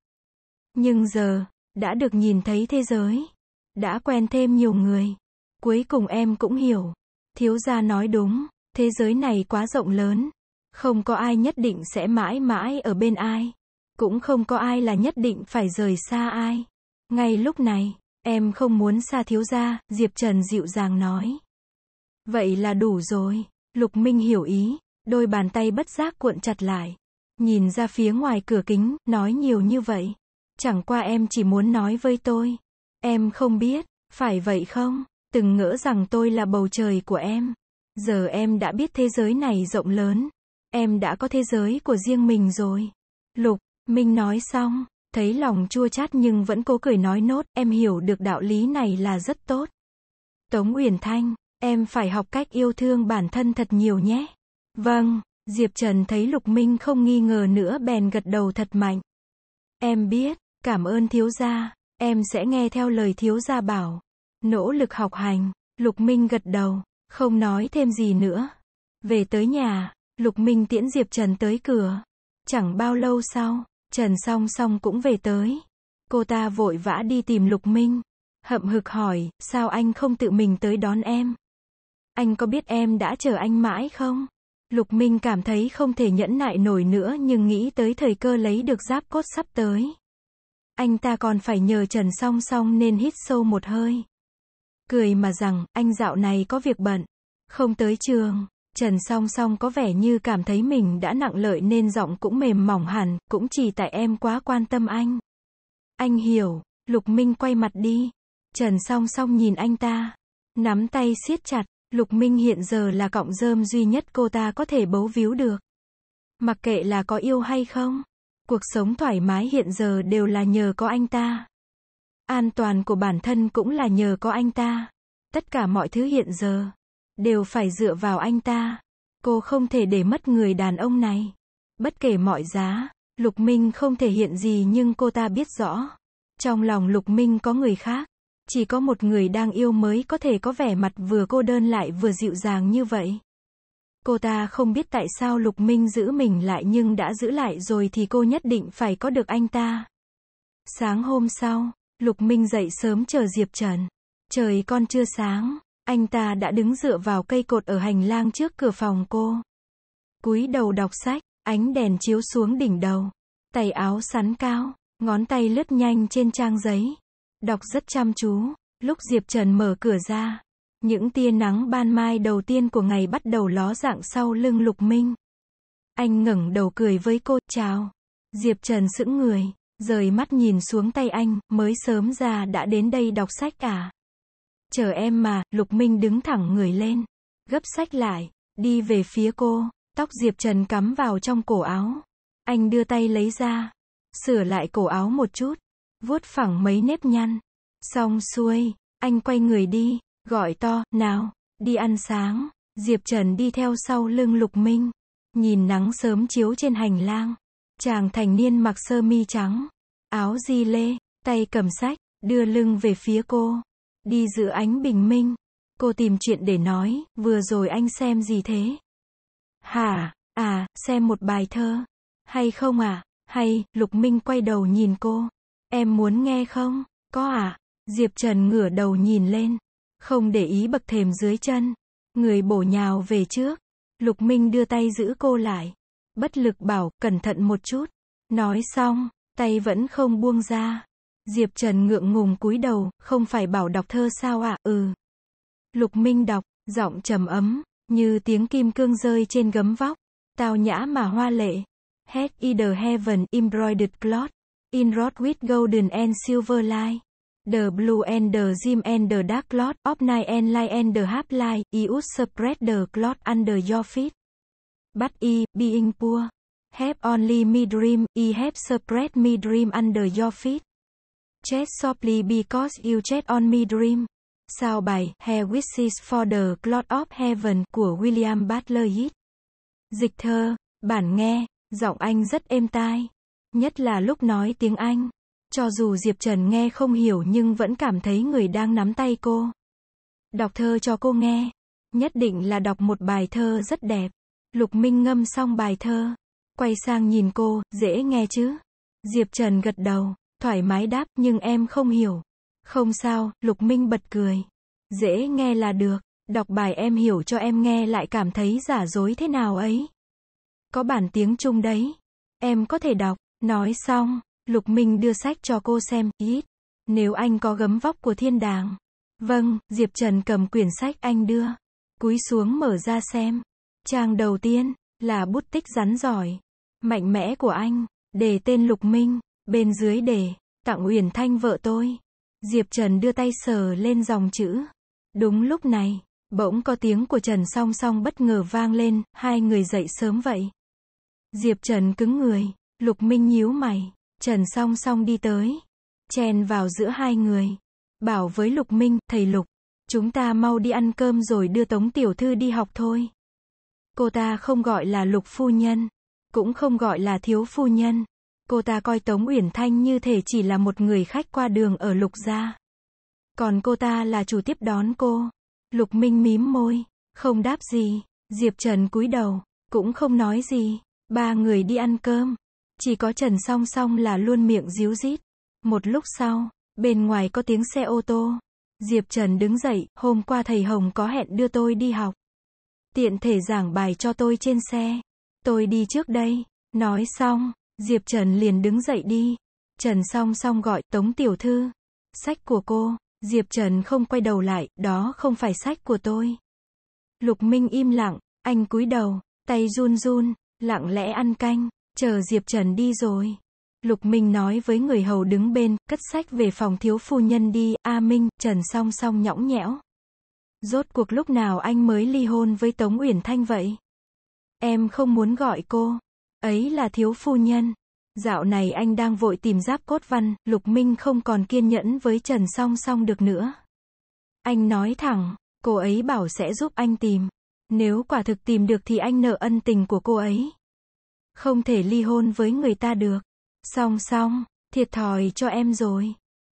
Nhưng giờ, đã được nhìn thấy thế giới, đã quen thêm nhiều người, Cuối cùng em cũng hiểu. Thiếu gia nói đúng, thế giới này quá rộng lớn. Không có ai nhất định sẽ mãi mãi ở bên ai. Cũng không có ai là nhất định phải rời xa ai. Ngay lúc này, em không muốn xa thiếu gia, Diệp Trần dịu dàng nói. Vậy là đủ rồi, Lục Minh hiểu ý, đôi bàn tay bất giác cuộn chặt lại. Nhìn ra phía ngoài cửa kính, nói nhiều như vậy. Chẳng qua em chỉ muốn nói với tôi. Em không biết, phải vậy không? từng ngỡ rằng tôi là bầu trời của em. Giờ em đã biết thế giới này rộng lớn. Em đã có thế giới của riêng mình rồi. Lục, Minh nói xong, thấy lòng chua chát nhưng vẫn cố cười nói nốt, em hiểu được đạo lý này là rất tốt. Tống Uyển Thanh, em phải học cách yêu thương bản thân thật nhiều nhé. Vâng, Diệp Trần thấy Lục Minh không nghi ngờ nữa bèn gật đầu thật mạnh. Em biết, cảm ơn thiếu gia, em sẽ nghe theo lời thiếu gia bảo nỗ lực học hành. Lục Minh gật đầu, không nói thêm gì nữa. Về tới nhà, Lục Minh tiễn Diệp Trần tới cửa. Chẳng bao lâu sau, Trần song song cũng về tới. Cô ta vội vã đi tìm Lục Minh. Hậm hực hỏi, sao anh không tự mình tới đón em? Anh có biết em đã chờ anh mãi không? Lục Minh cảm thấy không thể nhẫn nại nổi nữa nhưng nghĩ tới thời cơ lấy được giáp cốt sắp tới. Anh ta còn phải nhờ Trần song song nên hít sâu một hơi. Cười mà rằng, anh dạo này có việc bận. Không tới trường. Trần song song có vẻ như cảm thấy mình đã nặng lợi nên giọng cũng mềm mỏng hẳn, cũng chỉ tại em quá quan tâm anh. Anh hiểu, Lục Minh quay mặt đi. Trần song song nhìn anh ta. Nắm tay siết chặt, Lục Minh hiện giờ là cọng rơm duy nhất cô ta có thể bấu víu được. Mặc kệ là có yêu hay không, cuộc sống thoải mái hiện giờ đều là nhờ có anh ta. An toàn của bản thân cũng là nhờ có anh ta. Tất cả mọi thứ hiện giờ, đều phải dựa vào anh ta. Cô không thể để mất người đàn ông này. Bất kể mọi giá, Lục Minh không thể hiện gì nhưng cô ta biết rõ. Trong lòng Lục Minh có người khác. Chỉ có một người đang yêu mới có thể có vẻ mặt vừa cô đơn lại vừa dịu dàng như vậy. Cô ta không biết tại sao Lục Minh giữ mình lại nhưng đã giữ lại rồi thì cô nhất định phải có được anh ta. Sáng hôm sau, Lục Minh dậy sớm chờ Diệp Trần. Trời con chưa sáng, anh ta đã đứng dựa vào cây cột ở hành lang trước cửa phòng cô. Cúi đầu đọc sách, ánh đèn chiếu xuống đỉnh đầu. Tay áo sắn cao, ngón tay lướt nhanh trên trang giấy. Đọc rất chăm chú, lúc Diệp Trần mở cửa ra. Những tia nắng ban mai đầu tiên của ngày bắt đầu ló dạng sau lưng Lục Minh. Anh ngẩng đầu cười với cô, chào. Diệp Trần sững người. Rời mắt nhìn xuống tay anh, mới sớm ra đã đến đây đọc sách à. Chờ em mà, Lục Minh đứng thẳng người lên. Gấp sách lại, đi về phía cô, tóc Diệp Trần cắm vào trong cổ áo. Anh đưa tay lấy ra, sửa lại cổ áo một chút, vuốt phẳng mấy nếp nhăn. Xong xuôi, anh quay người đi, gọi to, nào, đi ăn sáng. Diệp Trần đi theo sau lưng Lục Minh, nhìn nắng sớm chiếu trên hành lang. Chàng thành niên mặc sơ mi trắng, áo di lê, tay cầm sách, đưa lưng về phía cô. Đi giữa ánh bình minh. Cô tìm chuyện để nói, vừa rồi anh xem gì thế? Hả, à, xem một bài thơ. Hay không à? Hay, Lục Minh quay đầu nhìn cô. Em muốn nghe không? Có à? Diệp Trần ngửa đầu nhìn lên. Không để ý bậc thềm dưới chân. Người bổ nhào về trước. Lục Minh đưa tay giữ cô lại. Bất lực bảo, cẩn thận một chút. Nói xong, Tay vẫn không buông ra. Diệp Trần ngượng ngùng cúi đầu, không phải bảo đọc thơ sao ạ, ừ. Lục Minh đọc, giọng trầm ấm, như tiếng kim cương rơi trên gấm vóc. Tao nhã mà hoa lệ. Head in the heaven embroidered cloth. in Inwrought with golden and silver line. The blue and the dim and the dark cloth of night and light and the half light. You spread the cloth under your feet. But e, being poor. Have only me dream, I e have spread me dream under your feet. Chết softly because you chết on me dream. Sao bài He Wishes for the Cloud of Heaven của William Butler Yeats. Dịch thơ, bản nghe, giọng anh rất êm tai. Nhất là lúc nói tiếng Anh. Cho dù Diệp Trần nghe không hiểu nhưng vẫn cảm thấy người đang nắm tay cô. Đọc thơ cho cô nghe. Nhất định là đọc một bài thơ rất đẹp. Lục Minh ngâm xong bài thơ. Quay sang nhìn cô, dễ nghe chứ? Diệp Trần gật đầu, thoải mái đáp, nhưng em không hiểu. Không sao, Lục Minh bật cười. Dễ nghe là được, đọc bài em hiểu cho em nghe lại cảm thấy giả dối thế nào ấy. Có bản tiếng Trung đấy. Em có thể đọc, nói xong, Lục Minh đưa sách cho cô xem, ít. Nếu anh có gấm vóc của thiên đàng. Vâng, Diệp Trần cầm quyển sách anh đưa. Cúi xuống mở ra xem. Trang đầu tiên, là bút tích rắn giỏi mạnh mẽ của anh, để tên Lục Minh, bên dưới để, tặng Uyển Thanh vợ tôi. Diệp Trần đưa tay sờ lên dòng chữ. Đúng lúc này, bỗng có tiếng của Trần song song bất ngờ vang lên, hai người dậy sớm vậy. Diệp Trần cứng người, Lục Minh nhíu mày, Trần song song đi tới, chen vào giữa hai người, bảo với Lục Minh, thầy Lục, chúng ta mau đi ăn cơm rồi đưa Tống Tiểu Thư đi học thôi. Cô ta không gọi là Lục Phu Nhân, cũng không gọi là thiếu phu nhân. Cô ta coi Tống Uyển Thanh như thể chỉ là một người khách qua đường ở Lục Gia. Còn cô ta là chủ tiếp đón cô. Lục Minh mím môi, không đáp gì, Diệp Trần cúi đầu, cũng không nói gì, ba người đi ăn cơm. Chỉ có Trần song song là luôn miệng díu dít. Một lúc sau, bên ngoài có tiếng xe ô tô. Diệp Trần đứng dậy, hôm qua thầy Hồng có hẹn đưa tôi đi học. Tiện thể giảng bài cho tôi trên xe tôi đi trước đây. Nói xong, Diệp Trần liền đứng dậy đi. Trần song song gọi Tống Tiểu Thư. Sách của cô, Diệp Trần không quay đầu lại, đó không phải sách của tôi. Lục Minh im lặng, anh cúi đầu, tay run run, lặng lẽ ăn canh, chờ Diệp Trần đi rồi. Lục Minh nói với người hầu đứng bên, cất sách về phòng thiếu phu nhân đi, A Minh, Trần song song nhõng nhẽo. Rốt cuộc lúc nào anh mới ly hôn với Tống Uyển Thanh vậy? Em không muốn gọi cô. Ấy là thiếu phu nhân. Dạo này anh đang vội tìm giáp cốt văn, Lục Minh không còn kiên nhẫn với Trần song song được nữa. Anh nói thẳng, cô ấy bảo sẽ giúp anh tìm. Nếu quả thực tìm được thì anh nợ ân tình của cô ấy. Không thể ly hôn với người ta được. Song song, thiệt thòi cho em rồi.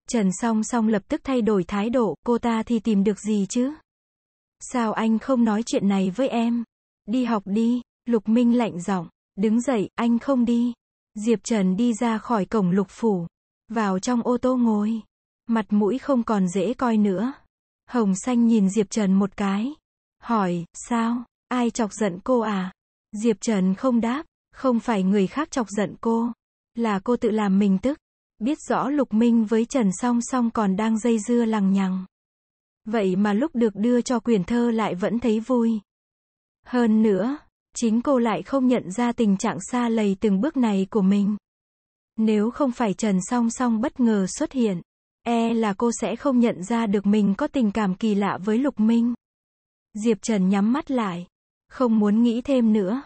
Trần song song lập tức thay đổi thái độ, cô ta thì tìm được gì chứ? Sao anh không nói chuyện này với em? Đi học đi, Lục Minh lạnh giọng, đứng dậy, anh không đi. Diệp Trần đi ra khỏi cổng lục phủ, vào trong ô tô ngồi. Mặt mũi không còn dễ coi nữa. Hồng xanh nhìn Diệp Trần một cái. Hỏi, sao, ai chọc giận cô à? Diệp Trần không đáp, không phải người khác chọc giận cô. Là cô tự làm mình tức. Biết rõ Lục Minh với Trần song song còn đang dây dưa lằng nhằng. Vậy mà lúc được đưa cho quyền thơ lại vẫn thấy vui. Hơn nữa, chính cô lại không nhận ra tình trạng xa lầy từng bước này của mình. Nếu không phải Trần Song Song bất ngờ xuất hiện, e là cô sẽ không nhận ra được mình có tình cảm kỳ lạ với Lục Minh. Diệp Trần nhắm mắt lại, không muốn nghĩ thêm nữa.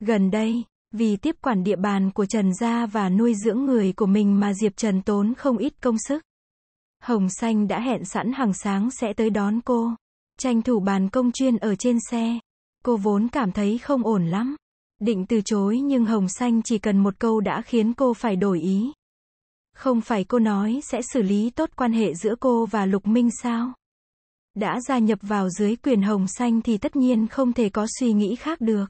Gần đây, vì tiếp quản địa bàn của Trần Gia và nuôi dưỡng người của mình mà Diệp Trần tốn không ít công sức. Hồng Xanh đã hẹn sẵn hàng sáng sẽ tới đón cô. Tranh thủ bàn công chuyên ở trên xe. Cô vốn cảm thấy không ổn lắm. Định từ chối nhưng Hồng Xanh chỉ cần một câu đã khiến cô phải đổi ý. Không phải cô nói sẽ xử lý tốt quan hệ giữa cô và Lục Minh sao? Đã gia nhập vào dưới quyền Hồng Xanh thì tất nhiên không thể có suy nghĩ khác được.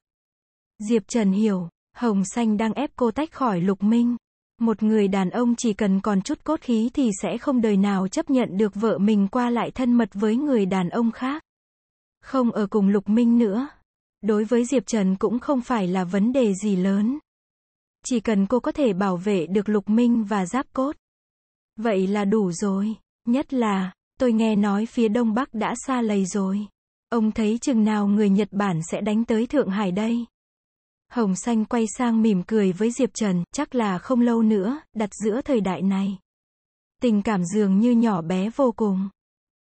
Diệp Trần hiểu, Hồng Xanh đang ép cô tách khỏi Lục Minh. Một người đàn ông chỉ cần còn chút cốt khí thì sẽ không đời nào chấp nhận được vợ mình qua lại thân mật với người đàn ông khác. Không ở cùng Lục Minh nữa, Đối với Diệp Trần cũng không phải là vấn đề gì lớn. Chỉ cần cô có thể bảo vệ được Lục Minh và Giáp Cốt. Vậy là đủ rồi. Nhất là, tôi nghe nói phía Đông Bắc đã xa lầy rồi. Ông thấy chừng nào người Nhật Bản sẽ đánh tới Thượng Hải đây? Hồng Xanh quay sang mỉm cười với Diệp Trần, chắc là không lâu nữa, đặt giữa thời đại này. Tình cảm dường như nhỏ bé vô cùng.